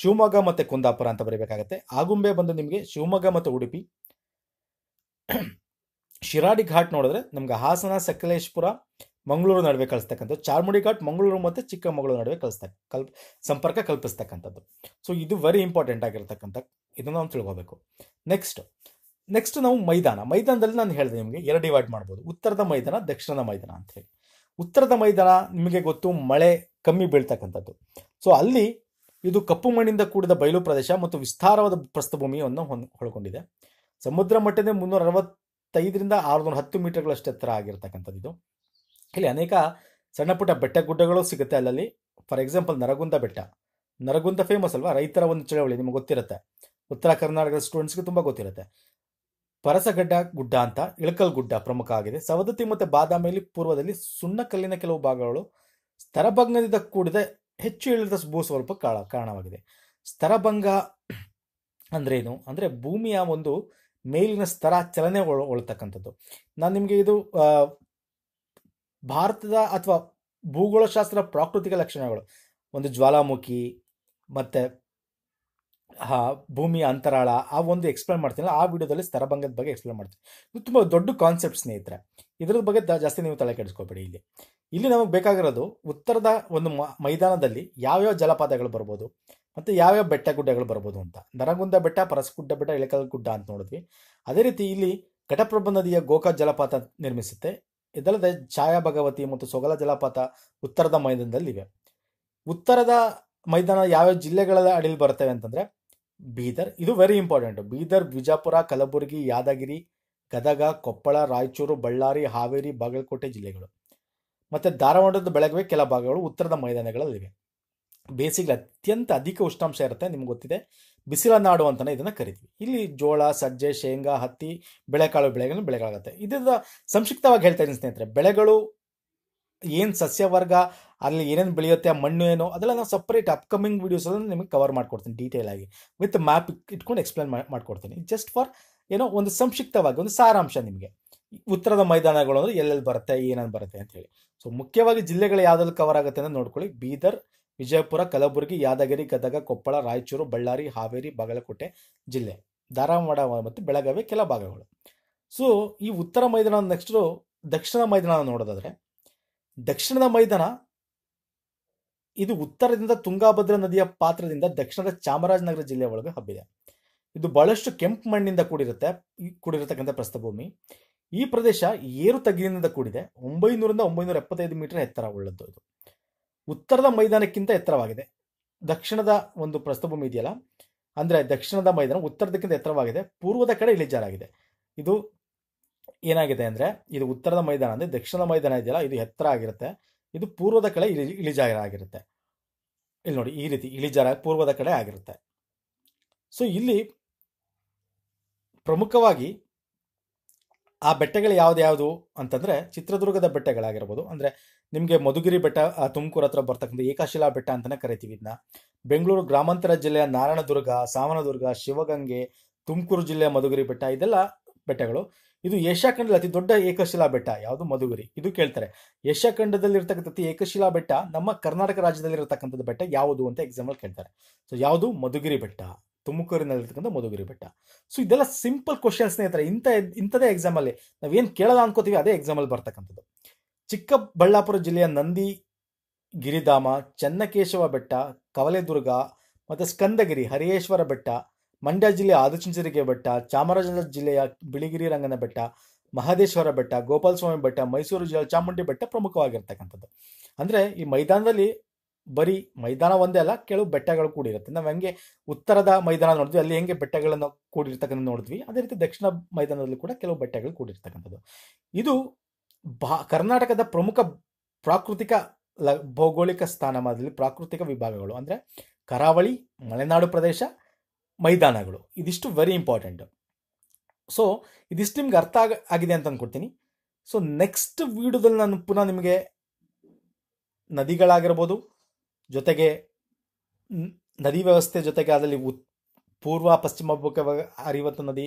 A: ಶಿವಮೊಗ್ಗ ಮತ್ತು ಕುಂದಾಪುರ ಅಂತ ಬರೀಬೇಕಾಗತ್ತೆ ಆಗುಂಬೆ ಬಂದು ನಿಮಗೆ ಶಿವಮೊಗ್ಗ ಮತ್ತು ಉಡುಪಿ ಶಿರಾಡಿ ಘಾಟ್ ನೋಡಿದ್ರೆ ನಮ್ಗೆ ಹಾಸನ ಸಕಲೇಶ್ಪುರ ಮಂಗಳೂರು ನಡುವೆ ಕಳಿಸ್ತಕ್ಕಂಥದ್ದು ಚಾರ್ಮುಡಿ ಘಾಟ್ ಮಂಗಳೂರು ಮತ್ತು ಚಿಕ್ಕಮಗಳೂರು ನಡುವೆ ಕಲಿಸ್ತ ಕಲ್ ಸಂಪರ್ಕ ಕಲ್ಪಿಸ್ತಕ್ಕಂಥದ್ದು ಸೊ ಇದು ವೆರಿ ಇಂಪಾರ್ಟೆಂಟ್ ಆಗಿರ್ತಕ್ಕಂಥ ಇದನ್ನು ನಾವು ತಿಳ್ಕೋಬೇಕು ನೆಕ್ಸ್ಟ್ ನೆಕ್ಸ್ಟ್ ನಾವು ಮೈದಾನ ಮೈದಾನದಲ್ಲಿ ನಾನು ಹೇಳಿದೆ ನಿಮಗೆ ಎರಡು ಡಿವೈಡ್ ಮಾಡ್ಬೋದು ಉತ್ತರದ ಮೈದಾನ ದಕ್ಷಿಣದ ಮೈದಾನ ಅಂತ ಹೇಳಿ ಉತ್ತರದ ಮೈದಾನ ನಿಮಗೆ ಗೊತ್ತು ಮಳೆ ಕಮ್ಮಿ ಬೀಳ್ತಕ್ಕಂಥದ್ದು ಸೊ ಅಲ್ಲಿ ಇದು ಕಪ್ಪು ಮಣ್ಣಿಂದ ಕೂಡಿದ ಬಯಲು ಪ್ರದೇಶ ಮತ್ತು ವಿಸ್ತಾರವಾದ ಪ್ರಸ್ಥಭೂಮಿಯನ್ನು ಹೊಳ್ಕೊಂಡಿದೆ ಸಮುದ್ರ ಮಟ್ಟದ ಮುನ್ನೂರ ಅರವತ್ತೈದರಿಂದ ಆರುನೂರ ಹತ್ತು ಮೀಟರ್ಗಳಷ್ಟು ಎತ್ತರ ಆಗಿರ್ತಕ್ಕಂಥದ್ದು ಇಲ್ಲಿ ಅನೇಕ ಸಣ್ಣ ಪುಟ್ಟ ಬೆಟ್ಟ ಗುಡ್ಡಗಳು ಸಿಗುತ್ತೆ ಅಲ್ಲಲ್ಲಿ ಫಾರ್ ಎಕ್ಸಾಂಪಲ್ ನರಗುಂದ ಬೆಟ್ಟ ನರಗುಂದ ಫೇಮಸ್ ಅಲ್ವಾ ರೈತರ ಒಂದು ಚಳವಳಿ ನಿಮಗೆ ಗೊತ್ತಿರುತ್ತೆ ಉತ್ತರ ಕರ್ನಾಟಕದ ಸ್ಟೂಡೆಂಟ್ಸ್ಗೆ ತುಂಬ ಗೊತ್ತಿರುತ್ತೆ ಪರಸಗಡ್ಡ ಗುಡ್ಡ ಅಂತ ಇಳಕಲ್ ಗುಡ್ಡ ಪ್ರಮುಖ ಆಗಿದೆ ಸವದತ್ತಿ ಮತ್ತು ಬಾದಾಮಿಯಲ್ಲಿ ಪೂರ್ವದಲ್ಲಿ ಸುಣ್ಣಕಲ್ಲಿನ ಕೆಲವು ಭಾಗಗಳು ಸ್ತರಭಂಗದಿಂದ ಕೂಡಿದ ಹೆಚ್ಚು ಇಳಿದ ಭೂ ಕಾಳ ಕಾರಣವಾಗಿದೆ ಸ್ತರಭಂಗ ಅಂದ್ರೇನು ಅಂದರೆ ಭೂಮಿಯ ಒಂದು ಮೇಲಿನ ಸ್ತರ ಚಲನೆ ಒಳ ನಾನು ನಿಮಗೆ ಇದು ಭಾರತದ ಅಥವಾ ಭೂಗೋಳಶಾಸ್ತ್ರ ಪ್ರಾಕೃತಿಕ ಲಕ್ಷಣಗಳು ಒಂದು ಜ್ವಾಲಾಮುಖಿ ಮತ್ತು ಹಾ ಭೂಮಿಯ ಅಂತರಾಳ ಆ ಒಂದು ಎಕ್ಸ್ಪ್ಲೇನ್ ಮಾಡ್ತೀನಿ ಆ ವಿಡಿಯೋದಲ್ಲಿ ಸ್ತರಭಂಗದ ಬಗ್ಗೆ ಎಕ್ಸ್ಪ್ಲೇನ್ ಮಾಡ್ತೀನಿ ಇದು ತುಂಬ ದೊಡ್ಡ ಕಾನ್ಸೆಪ್ಟ್ ಸ್ನೇಹಿತರೆ ಇದ್ರ ಬಗ್ಗೆ ಜಾಸ್ತಿ ನೀವು ತಲೆ ಕೆಡಿಸ್ಕೋಬೇಡಿ ಇಲ್ಲಿ ಇಲ್ಲಿ ನಮಗೆ ಬೇಕಾಗಿರೋದು ಉತ್ತರದ ಒಂದು ಮೈದಾನದಲ್ಲಿ ಯಾವ್ಯಾವ ಜಲಪಾತಗಳು ಬರ್ಬೋದು ಮತ್ತು ಯಾವ್ಯಾವ ಬೆಟ್ಟ ಗುಡ್ಡಗಳು ಬರ್ಬೋದು ಅಂತ ನರಗುಂದ ಬೆಟ್ಟ ಪರಸಗುಡ್ಡ ಬೆಟ್ಟ ಇಳಕಲ್ ಗುಡ್ಡ ಅಂತ ನೋಡಿದ್ವಿ ಅದೇ ರೀತಿ ಇಲ್ಲಿ ಘಟಪ್ರಭ ನದಿಯ ಗೋಕಾ ಜಲಪಾತ ನಿರ್ಮಿಸುತ್ತೆ ಇದಲ್ಲದೆ ಛಾಯಾ ಭಗವತಿ ಮತ್ತು ಸೊಗಲ ಜಲಪಾತ ಉತ್ತರದ ಮೈದಾನದಲ್ಲಿವೆ ಉತ್ತರದ ಮೈದಾನ ಯಾವ್ಯಾವ ಜಿಲ್ಲೆಗಳ ಅಡಿಯಲ್ಲಿ ಬರ್ತವೆ ಅಂತಂದರೆ ಬೀದರ್ ಇದು ವೆರಿ ಇಂಪಾರ್ಟೆಂಟ್ ಬೀದರ್ ವಿಜಾಪುರ ಕಲಬುರಗಿ ಯಾದಗಿರಿ ಗದಗ ಕೊಪ್ಪಳ ರಾಯಚೂರು ಬಳ್ಳಾರಿ ಹಾವೇರಿ ಬಾಗಲಕೋಟೆ ಜಿಲ್ಲೆಗಳು ಮತ್ತು ಧಾರವಾಡದ ಬೆಳಗ್ಗೆ ಕೆಲ ಭಾಗಗಳು ಉತ್ತರದ ಮೈದಾನಗಳಲ್ಲಿವೆ ಬೇಸಿಗೆ ಅತ್ಯಂತ ಅಧಿಕ ಉಷ್ಣಾಂಶ ಇರುತ್ತೆ ನಿಮ್ಗೆ ಗೊತ್ತಿದೆ ಬಿಸಿಲ ನಾಡು ಇದನ್ನ ಇದನ್ನು ಕರಿತೀವಿ ಇಲ್ಲಿ ಜೋಳ ಸಜ್ಜೆ ಶೇಂಗಾ ಹತ್ತಿ ಬೆಳೆಕಾಳು ಬೆಳೆಗಳನ್ನು ಬೆಳೆಗಳಾಗುತ್ತೆ ಇದರ ಸಂಕ್ಷಿಪ್ತವಾಗಿ ಹೇಳ್ತಾ ಇದ್ದೀನಿ ಸ್ನೇಹಿತರೆ ಬೆಳೆಗಳು ಏನು ಸಸ್ಯವರ್ಗ ಅಲ್ಲಿ ಏನೇನು ಬೆಳೆಯುತ್ತೆ ಆ ಮಣ್ಣು ಏನು ಅದೆಲ್ಲ ನಾವು ಸಪ್ರೇಟ್ ಅಪ್ಕಮಿಂಗ್ ಅಲ್ಲಿ ನಿಮಗೆ ಕವರ್ ಮಾಡ್ಕೊಡ್ತೀನಿ ಡೀಟೇಲ್ ಆಗಿ ವಿತ್ ಮ್ಯಾಪ್ ಇಟ್ಕೊಂಡು ಎಕ್ಸ್ಪ್ಲೇನ್ ಮಾಡ್ಕೊಡ್ತೀನಿ ಜಸ್ಟ್ ಫಾರ್ ಏನೋ ಒಂದು ಸಂಕ್ಷಿಪ್ತವಾಗಿ ಒಂದು ಸಾರಾಂಶ ನಿಮಗೆ ಉತ್ತರದ ಮೈದಾನಗಳು ಅಂದ್ರೆ ಎಲ್ಲೆಲ್ಲಿ ಬರುತ್ತೆ ಏನೇನು ಬರುತ್ತೆ ಅಂತ ಹೇಳಿ ಸೊ ಮುಖ್ಯವಾಗಿ ಜಿಲ್ಲೆಗಳು ಯಾವ್ದಲ್ಲಿ ಕವರ್ ಆಗುತ್ತೆ ಅಂತ ನೋಡ್ಕೊಳ್ಳಿ ಬೀದರ್ ವಿಜಯಪುರ ಕಲಬುರಗಿ ಯಾದಗಿರಿ ಗದಗ ಕೊಪ್ಪಳ ರಾಯಚೂರು ಬಳ್ಳಾರಿ ಹಾವೇರಿ ಬಾಗಲಕೋಟೆ ಜಿಲ್ಲೆ ಧಾರವಾಡ ಮತ್ತು ಬೆಳಗಾವಿ ಕೆಲ ಭಾಗಗಳು ಸೊ ಈ ಉತ್ತರ ಮೈದಾನ ನೆಕ್ಸ್ಟ್ ದಕ್ಷಿಣ ಮೈದಾನ ನೋಡೋದಾದ್ರೆ ದಕ್ಷಿಣದ ಮೈದಾನ ಇದು ಉತ್ತರದಿಂದ ತುಂಗಾಭದ್ರ ನದಿಯ ಪಾತ್ರದಿಂದ ದಕ್ಷಿಣದ ಚಾಮರಾಜನಗರ ಜಿಲ್ಲೆ ಒಳಗೆ ಹಬ್ಬಿದೆ ಇದು ಬಹಳಷ್ಟು ಕೆಂಪು ಮಣ್ಣಿಂದ ಕೂಡಿರುತ್ತೆ ಕೂಡಿರತಕ್ಕಂಥ ಪ್ರಸ್ಥಭೂಮಿ ಈ ಪ್ರದೇಶ ಏರು ತಗ್ಗಿನಿಂದ ಕೂಡಿದೆ ಒಂಬೈನೂರಿಂದ ಒಂಬೈನೂರ ಎಪ್ಪತ್ತೈದು ಮೀಟರ್ ಉಳ್ಳದ್ದು ಇದು ಉತ್ತರದ ಮೈದಾನಕ್ಕಿಂತ ಎತ್ತರವಾಗಿದೆ ದಕ್ಷಿಣದ ಒಂದು ಪ್ರಸ್ಥಭೂಮಿ ಇದೆಯಲ್ಲ ಅಂದರೆ ದಕ್ಷಿಣದ ಮೈದಾನ ಉತ್ತರದಕ್ಕಿಂತ ಎತ್ತರವಾಗಿದೆ ಪೂರ್ವದ ಕಡೆ ಇಳಿಜಾರಾಗಿದೆ ಇದು ಏನಾಗಿದೆ ಅಂದರೆ ಇದು ಉತ್ತರದ ಮೈದಾನ ಅಂದರೆ ದಕ್ಷಿಣದ ಮೈದಾನ ಇದೆಯಲ್ಲ ಇದು ಎತ್ತರ ಆಗಿರುತ್ತೆ ಇದು ಪೂರ್ವದ ಕಡೆ ಇಳಿ ಇಳಿಜಾರಾಗಿರುತ್ತೆ ಇಲ್ಲಿ ನೋಡಿ ಈ ರೀತಿ ಇಳಿಜಾರ ಪೂರ್ವದ ಕಡೆ ಆಗಿರುತ್ತೆ ಸೊ ಇಲ್ಲಿ ಪ್ರಮುಖವಾಗಿ ಆ ಬೆಟ್ಟಗಳು ಯಾವ್ದು ಅಂತಂದರೆ ಚಿತ್ರದುರ್ಗದ ಬೆಟ್ಟಗಳಾಗಿರ್ಬೋದು ಅಂದರೆ ನಿಮಗೆ ಮಧುಗಿರಿ ಬೆಟ್ಟ ತುಮಕೂರು ಹತ್ರ ಬರ್ತಕ್ಕಂಥ ಏಕಶಿಲಾ ಬೆಟ್ಟ ಅಂತಲೇ ಕರಿತೀವಿ ಇದನ್ನ ಬೆಂಗಳೂರು ಗ್ರಾಮಾಂತರ ಜಿಲ್ಲೆಯ ನಾರಾಯಣದುರ್ಗ ಸಾವನದುರ್ಗ ಶಿವಗಂಗೆ ತುಮಕೂರು ಜಿಲ್ಲೆಯ ಮಧುಗಿರಿ ಬೆಟ್ಟ ಇದೆಲ್ಲ ಬೆಟ್ಟಗಳು ಇದು ಖಂಡದಲ್ಲಿ ಅತಿ ದೊಡ್ಡ ಏಕಶಿಲಾ ಬೆಟ್ಟ ಯಾವುದು ಮಧುಗಿರಿ ಇದು ಕೇಳ್ತಾರೆ ಏಷ್ಯಾ ಖಂಡದಲ್ಲಿ ಇರ್ತಕ್ಕಂಥ ಏಕಶಿಲಾ ಬೆಟ್ಟ ನಮ್ಮ ಕರ್ನಾಟಕ ರಾಜ್ಯದಲ್ಲಿ ಇರತಕ್ಕಂಥದ್ದು ಬೆಟ್ಟ ಯಾವುದು ಅಂತ ಎಕ್ಸಾಂಪಲ್ ಕೇಳ್ತಾರೆ ಸೊ ಯಾವುದು ಮಧುಗಿರಿ ಬೆಟ್ಟ ತುಮಕೂರಿನಲ್ಲಿರ್ತಕ್ಕಂಥ ಮಧುಗಿರಿ ಬೆಟ್ಟ ಸೊ ಇದೆಲ್ಲ ಸಿಂಪಲ್ ಕ್ವಶನ್ಸ್ ಸ್ನೇಹಿತರೆ ಇಂಥ ಇಂಥದೇ ಎಕ್ಸಾಮಲ್ಲಿ ನಾವೇನು ಕೇಳಲ್ಲ ಅನ್ಕೋತೀವಿ ಅದೇ ಎಕ್ಸಾಮಲ್ಲಿ ಬರ್ತಕ್ಕಂಥದ್ದು ಚಿಕ್ಕಬಳ್ಳಾಪುರ ಜಿಲ್ಲೆಯ ನಂದಿ ಗಿರಿಧಾಮ ಚನ್ನಕೇಶವ ಬೆಟ್ಟ ಕವಲೆದುರ್ಗ ಮತ್ತು ಸ್ಕಂದಗಿರಿ ಹರಿಯೇಶ್ವರ ಬೆಟ್ಟ ಮಂಡ್ಯ ಜಿಲ್ಲೆಯ ಆದಚುಂಚರಿಗೆ ಬೆಟ್ಟ ಚಾಮರಾಜನಗರ ಜಿಲ್ಲೆಯ ಬಿಳಿಗಿರಿ ರಂಗನ ಬೆಟ್ಟ ಮಹದೇಶ್ವರ ಬೆಟ್ಟ ಗೋಪಾಲಸ್ವಾಮಿ ಬೆಟ್ಟ ಮೈಸೂರು ಜಿಲ್ಲೆಯ ಚಾಮುಂಡಿ ಬೆಟ್ಟ ಪ್ರಮುಖವಾಗಿರ್ತಕ್ಕಂಥದ್ದು ಅಂದರೆ ಈ ಮೈದಾನದಲ್ಲಿ ಬರೀ ಮೈದಾನ ಒಂದೇ ಅಲ್ಲ ಕೆಲವು ಬೆಟ್ಟಗಳು ಕೂಡಿರುತ್ತೆ ನಾವು ಹೆಂಗೆ ಉತ್ತರದ ಮೈದಾನ ನೋಡಿದ್ವಿ ಅಲ್ಲಿ ಹೆಂಗೆ ಬೆಟ್ಟಗಳನ್ನು ಕೂಡಿರ್ತಕ್ಕಂಥ ನೋಡಿದ್ವಿ ಅದೇ ರೀತಿ ದಕ್ಷಿಣ ಮೈದಾನದಲ್ಲಿ ಕೂಡ ಕೆಲವು ಬೆಟ್ಟಗಳು ಕೂಡಿರ್ತಕ್ಕಂಥದ್ದು ಇದು ಭಾ ಕರ್ನಾಟಕದ ಪ್ರಮುಖ ಪ್ರಾಕೃತಿಕ ಲ ಭೌಗೋಳಿಕ ಸ್ಥಾನಮಾನದಲ್ಲಿ ಪ್ರಾಕೃತಿಕ ವಿಭಾಗಗಳು ಅಂದರೆ ಕರಾವಳಿ ಮಲೆನಾಡು ಪ್ರದೇಶ ಮೈದಾನಗಳು ಇದಿಷ್ಟು ವೆರಿ ಇಂಪಾರ್ಟೆಂಟ್ ಸೊ ಇದಿಷ್ಟು ನಿಮ್ಗೆ ಅರ್ಥ ಆಗ ಆಗಿದೆ ಅಂತ ಅಂದ್ಕೊಡ್ತೀನಿ ಸೊ ನೆಕ್ಸ್ಟ್ ವೀಡಿಯೋದಲ್ಲಿ ನಾನು ಪುನಃ ನಿಮಗೆ ನದಿಗಳಾಗಿರ್ಬೋದು ಜೊತೆಗೆ ನದಿ ವ್ಯವಸ್ಥೆ ಜೊತೆಗೆ ಅದರಲ್ಲಿ ಉತ್ ಪೂರ್ವ ಪಶ್ಚಿಮ ಅರಿವತ್ತು ನದಿ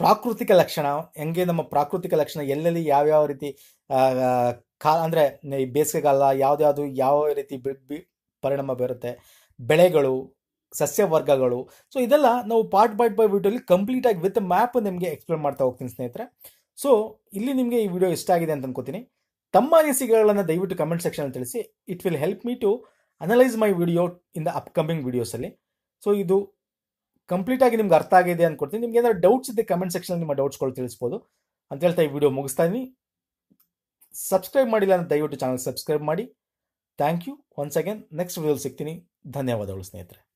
A: ಪ್ರಾಕೃತಿಕ ಲಕ್ಷಣ ಹೆಂಗೆ ನಮ್ಮ ಪ್ರಾಕೃತಿಕ ಲಕ್ಷಣ ಎಲ್ಲೆಲ್ಲಿ ಯಾವ್ಯಾವ ರೀತಿ ಕಾ ಅಂದರೆ ಬೇಸಿಗೆಗಾಲ ಯಾವುದ್ಯಾವುದು ಯಾವ ರೀತಿ ಪರಿಣಾಮ ಬೀರುತ್ತೆ ಬೆಳೆಗಳು ಸಸ್ಯ ವರ್ಗಗಳು ಸೊ ಇದೆಲ್ಲ ನಾವು ಪಾರ್ಟ್ ಬೈ ಬೈ ವಿಡಿಯೋಲಿ ಕಂಪ್ಲೀಟಾಗಿ ವಿತ್ ಮ್ಯಾಪ್ ನಿಮಗೆ ಎಕ್ಸ್ಪ್ಲೇನ್ ಮಾಡ್ತಾ ಹೋಗ್ತೀನಿ ಸ್ನೇಹಿತರೆ ಸೊ ಇಲ್ಲಿ ನಿಮಗೆ ಈ ವಿಡಿಯೋ ಇಷ್ಟ ಆಗಿದೆ ಅಂತ ಅನ್ಕೋತೀನಿ ತಮ್ಮ ಅನಿಸಿಕೆಗಳನ್ನು ದಯವಿಟ್ಟು ಕಮೆಂಟ್ ಸೆಕ್ಷನಲ್ಲಿ ತಿಳಿಸಿ it will help me to analyse my video in the upcoming ವಿಡಿಯೋಸಲ್ಲಿ ಸೊ ಇದು ಕಂಪ್ಲೀಟಾಗಿ ನಿಮ್ಗೆ ಅರ್ಥ ಆಗಿದೆ ಅಂದ್ಕೊಡ್ತೀನಿ ನಿಮ್ಗೆ ಏನಾದ್ರು ಡೌಟ್ಸ್ ಇದೆ ಕಮೆಂಟ್ ಸೆಕ್ಷನ್ ನಿಮ್ಮ ಡೌಟ್ಸ್ಗಳು ತಿಳಿಸ್ಬೋದು ಅಂತ ಹೇಳ್ತಾ ಈ ವಿಡಿಯೋ ಮುಗಿಸ್ತಾ ಇದ್ದೀನಿ ಸಬ್ಸ್ಕ್ರೈಬ್ ಮಾಡಿಲ್ಲ ಅಂತ ದಯವಿಟ್ಟು ಚಾನಲ್ ಸಬ್ಸ್ಕ್ರೈಬ್ ಮಾಡಿ thank you once again next ವಿಡಿಯೋಲಿ ಸಿಗ್ತೀನಿ ಧನ್ಯವಾದಗಳು ಸ್ನೇಹಿತರೆ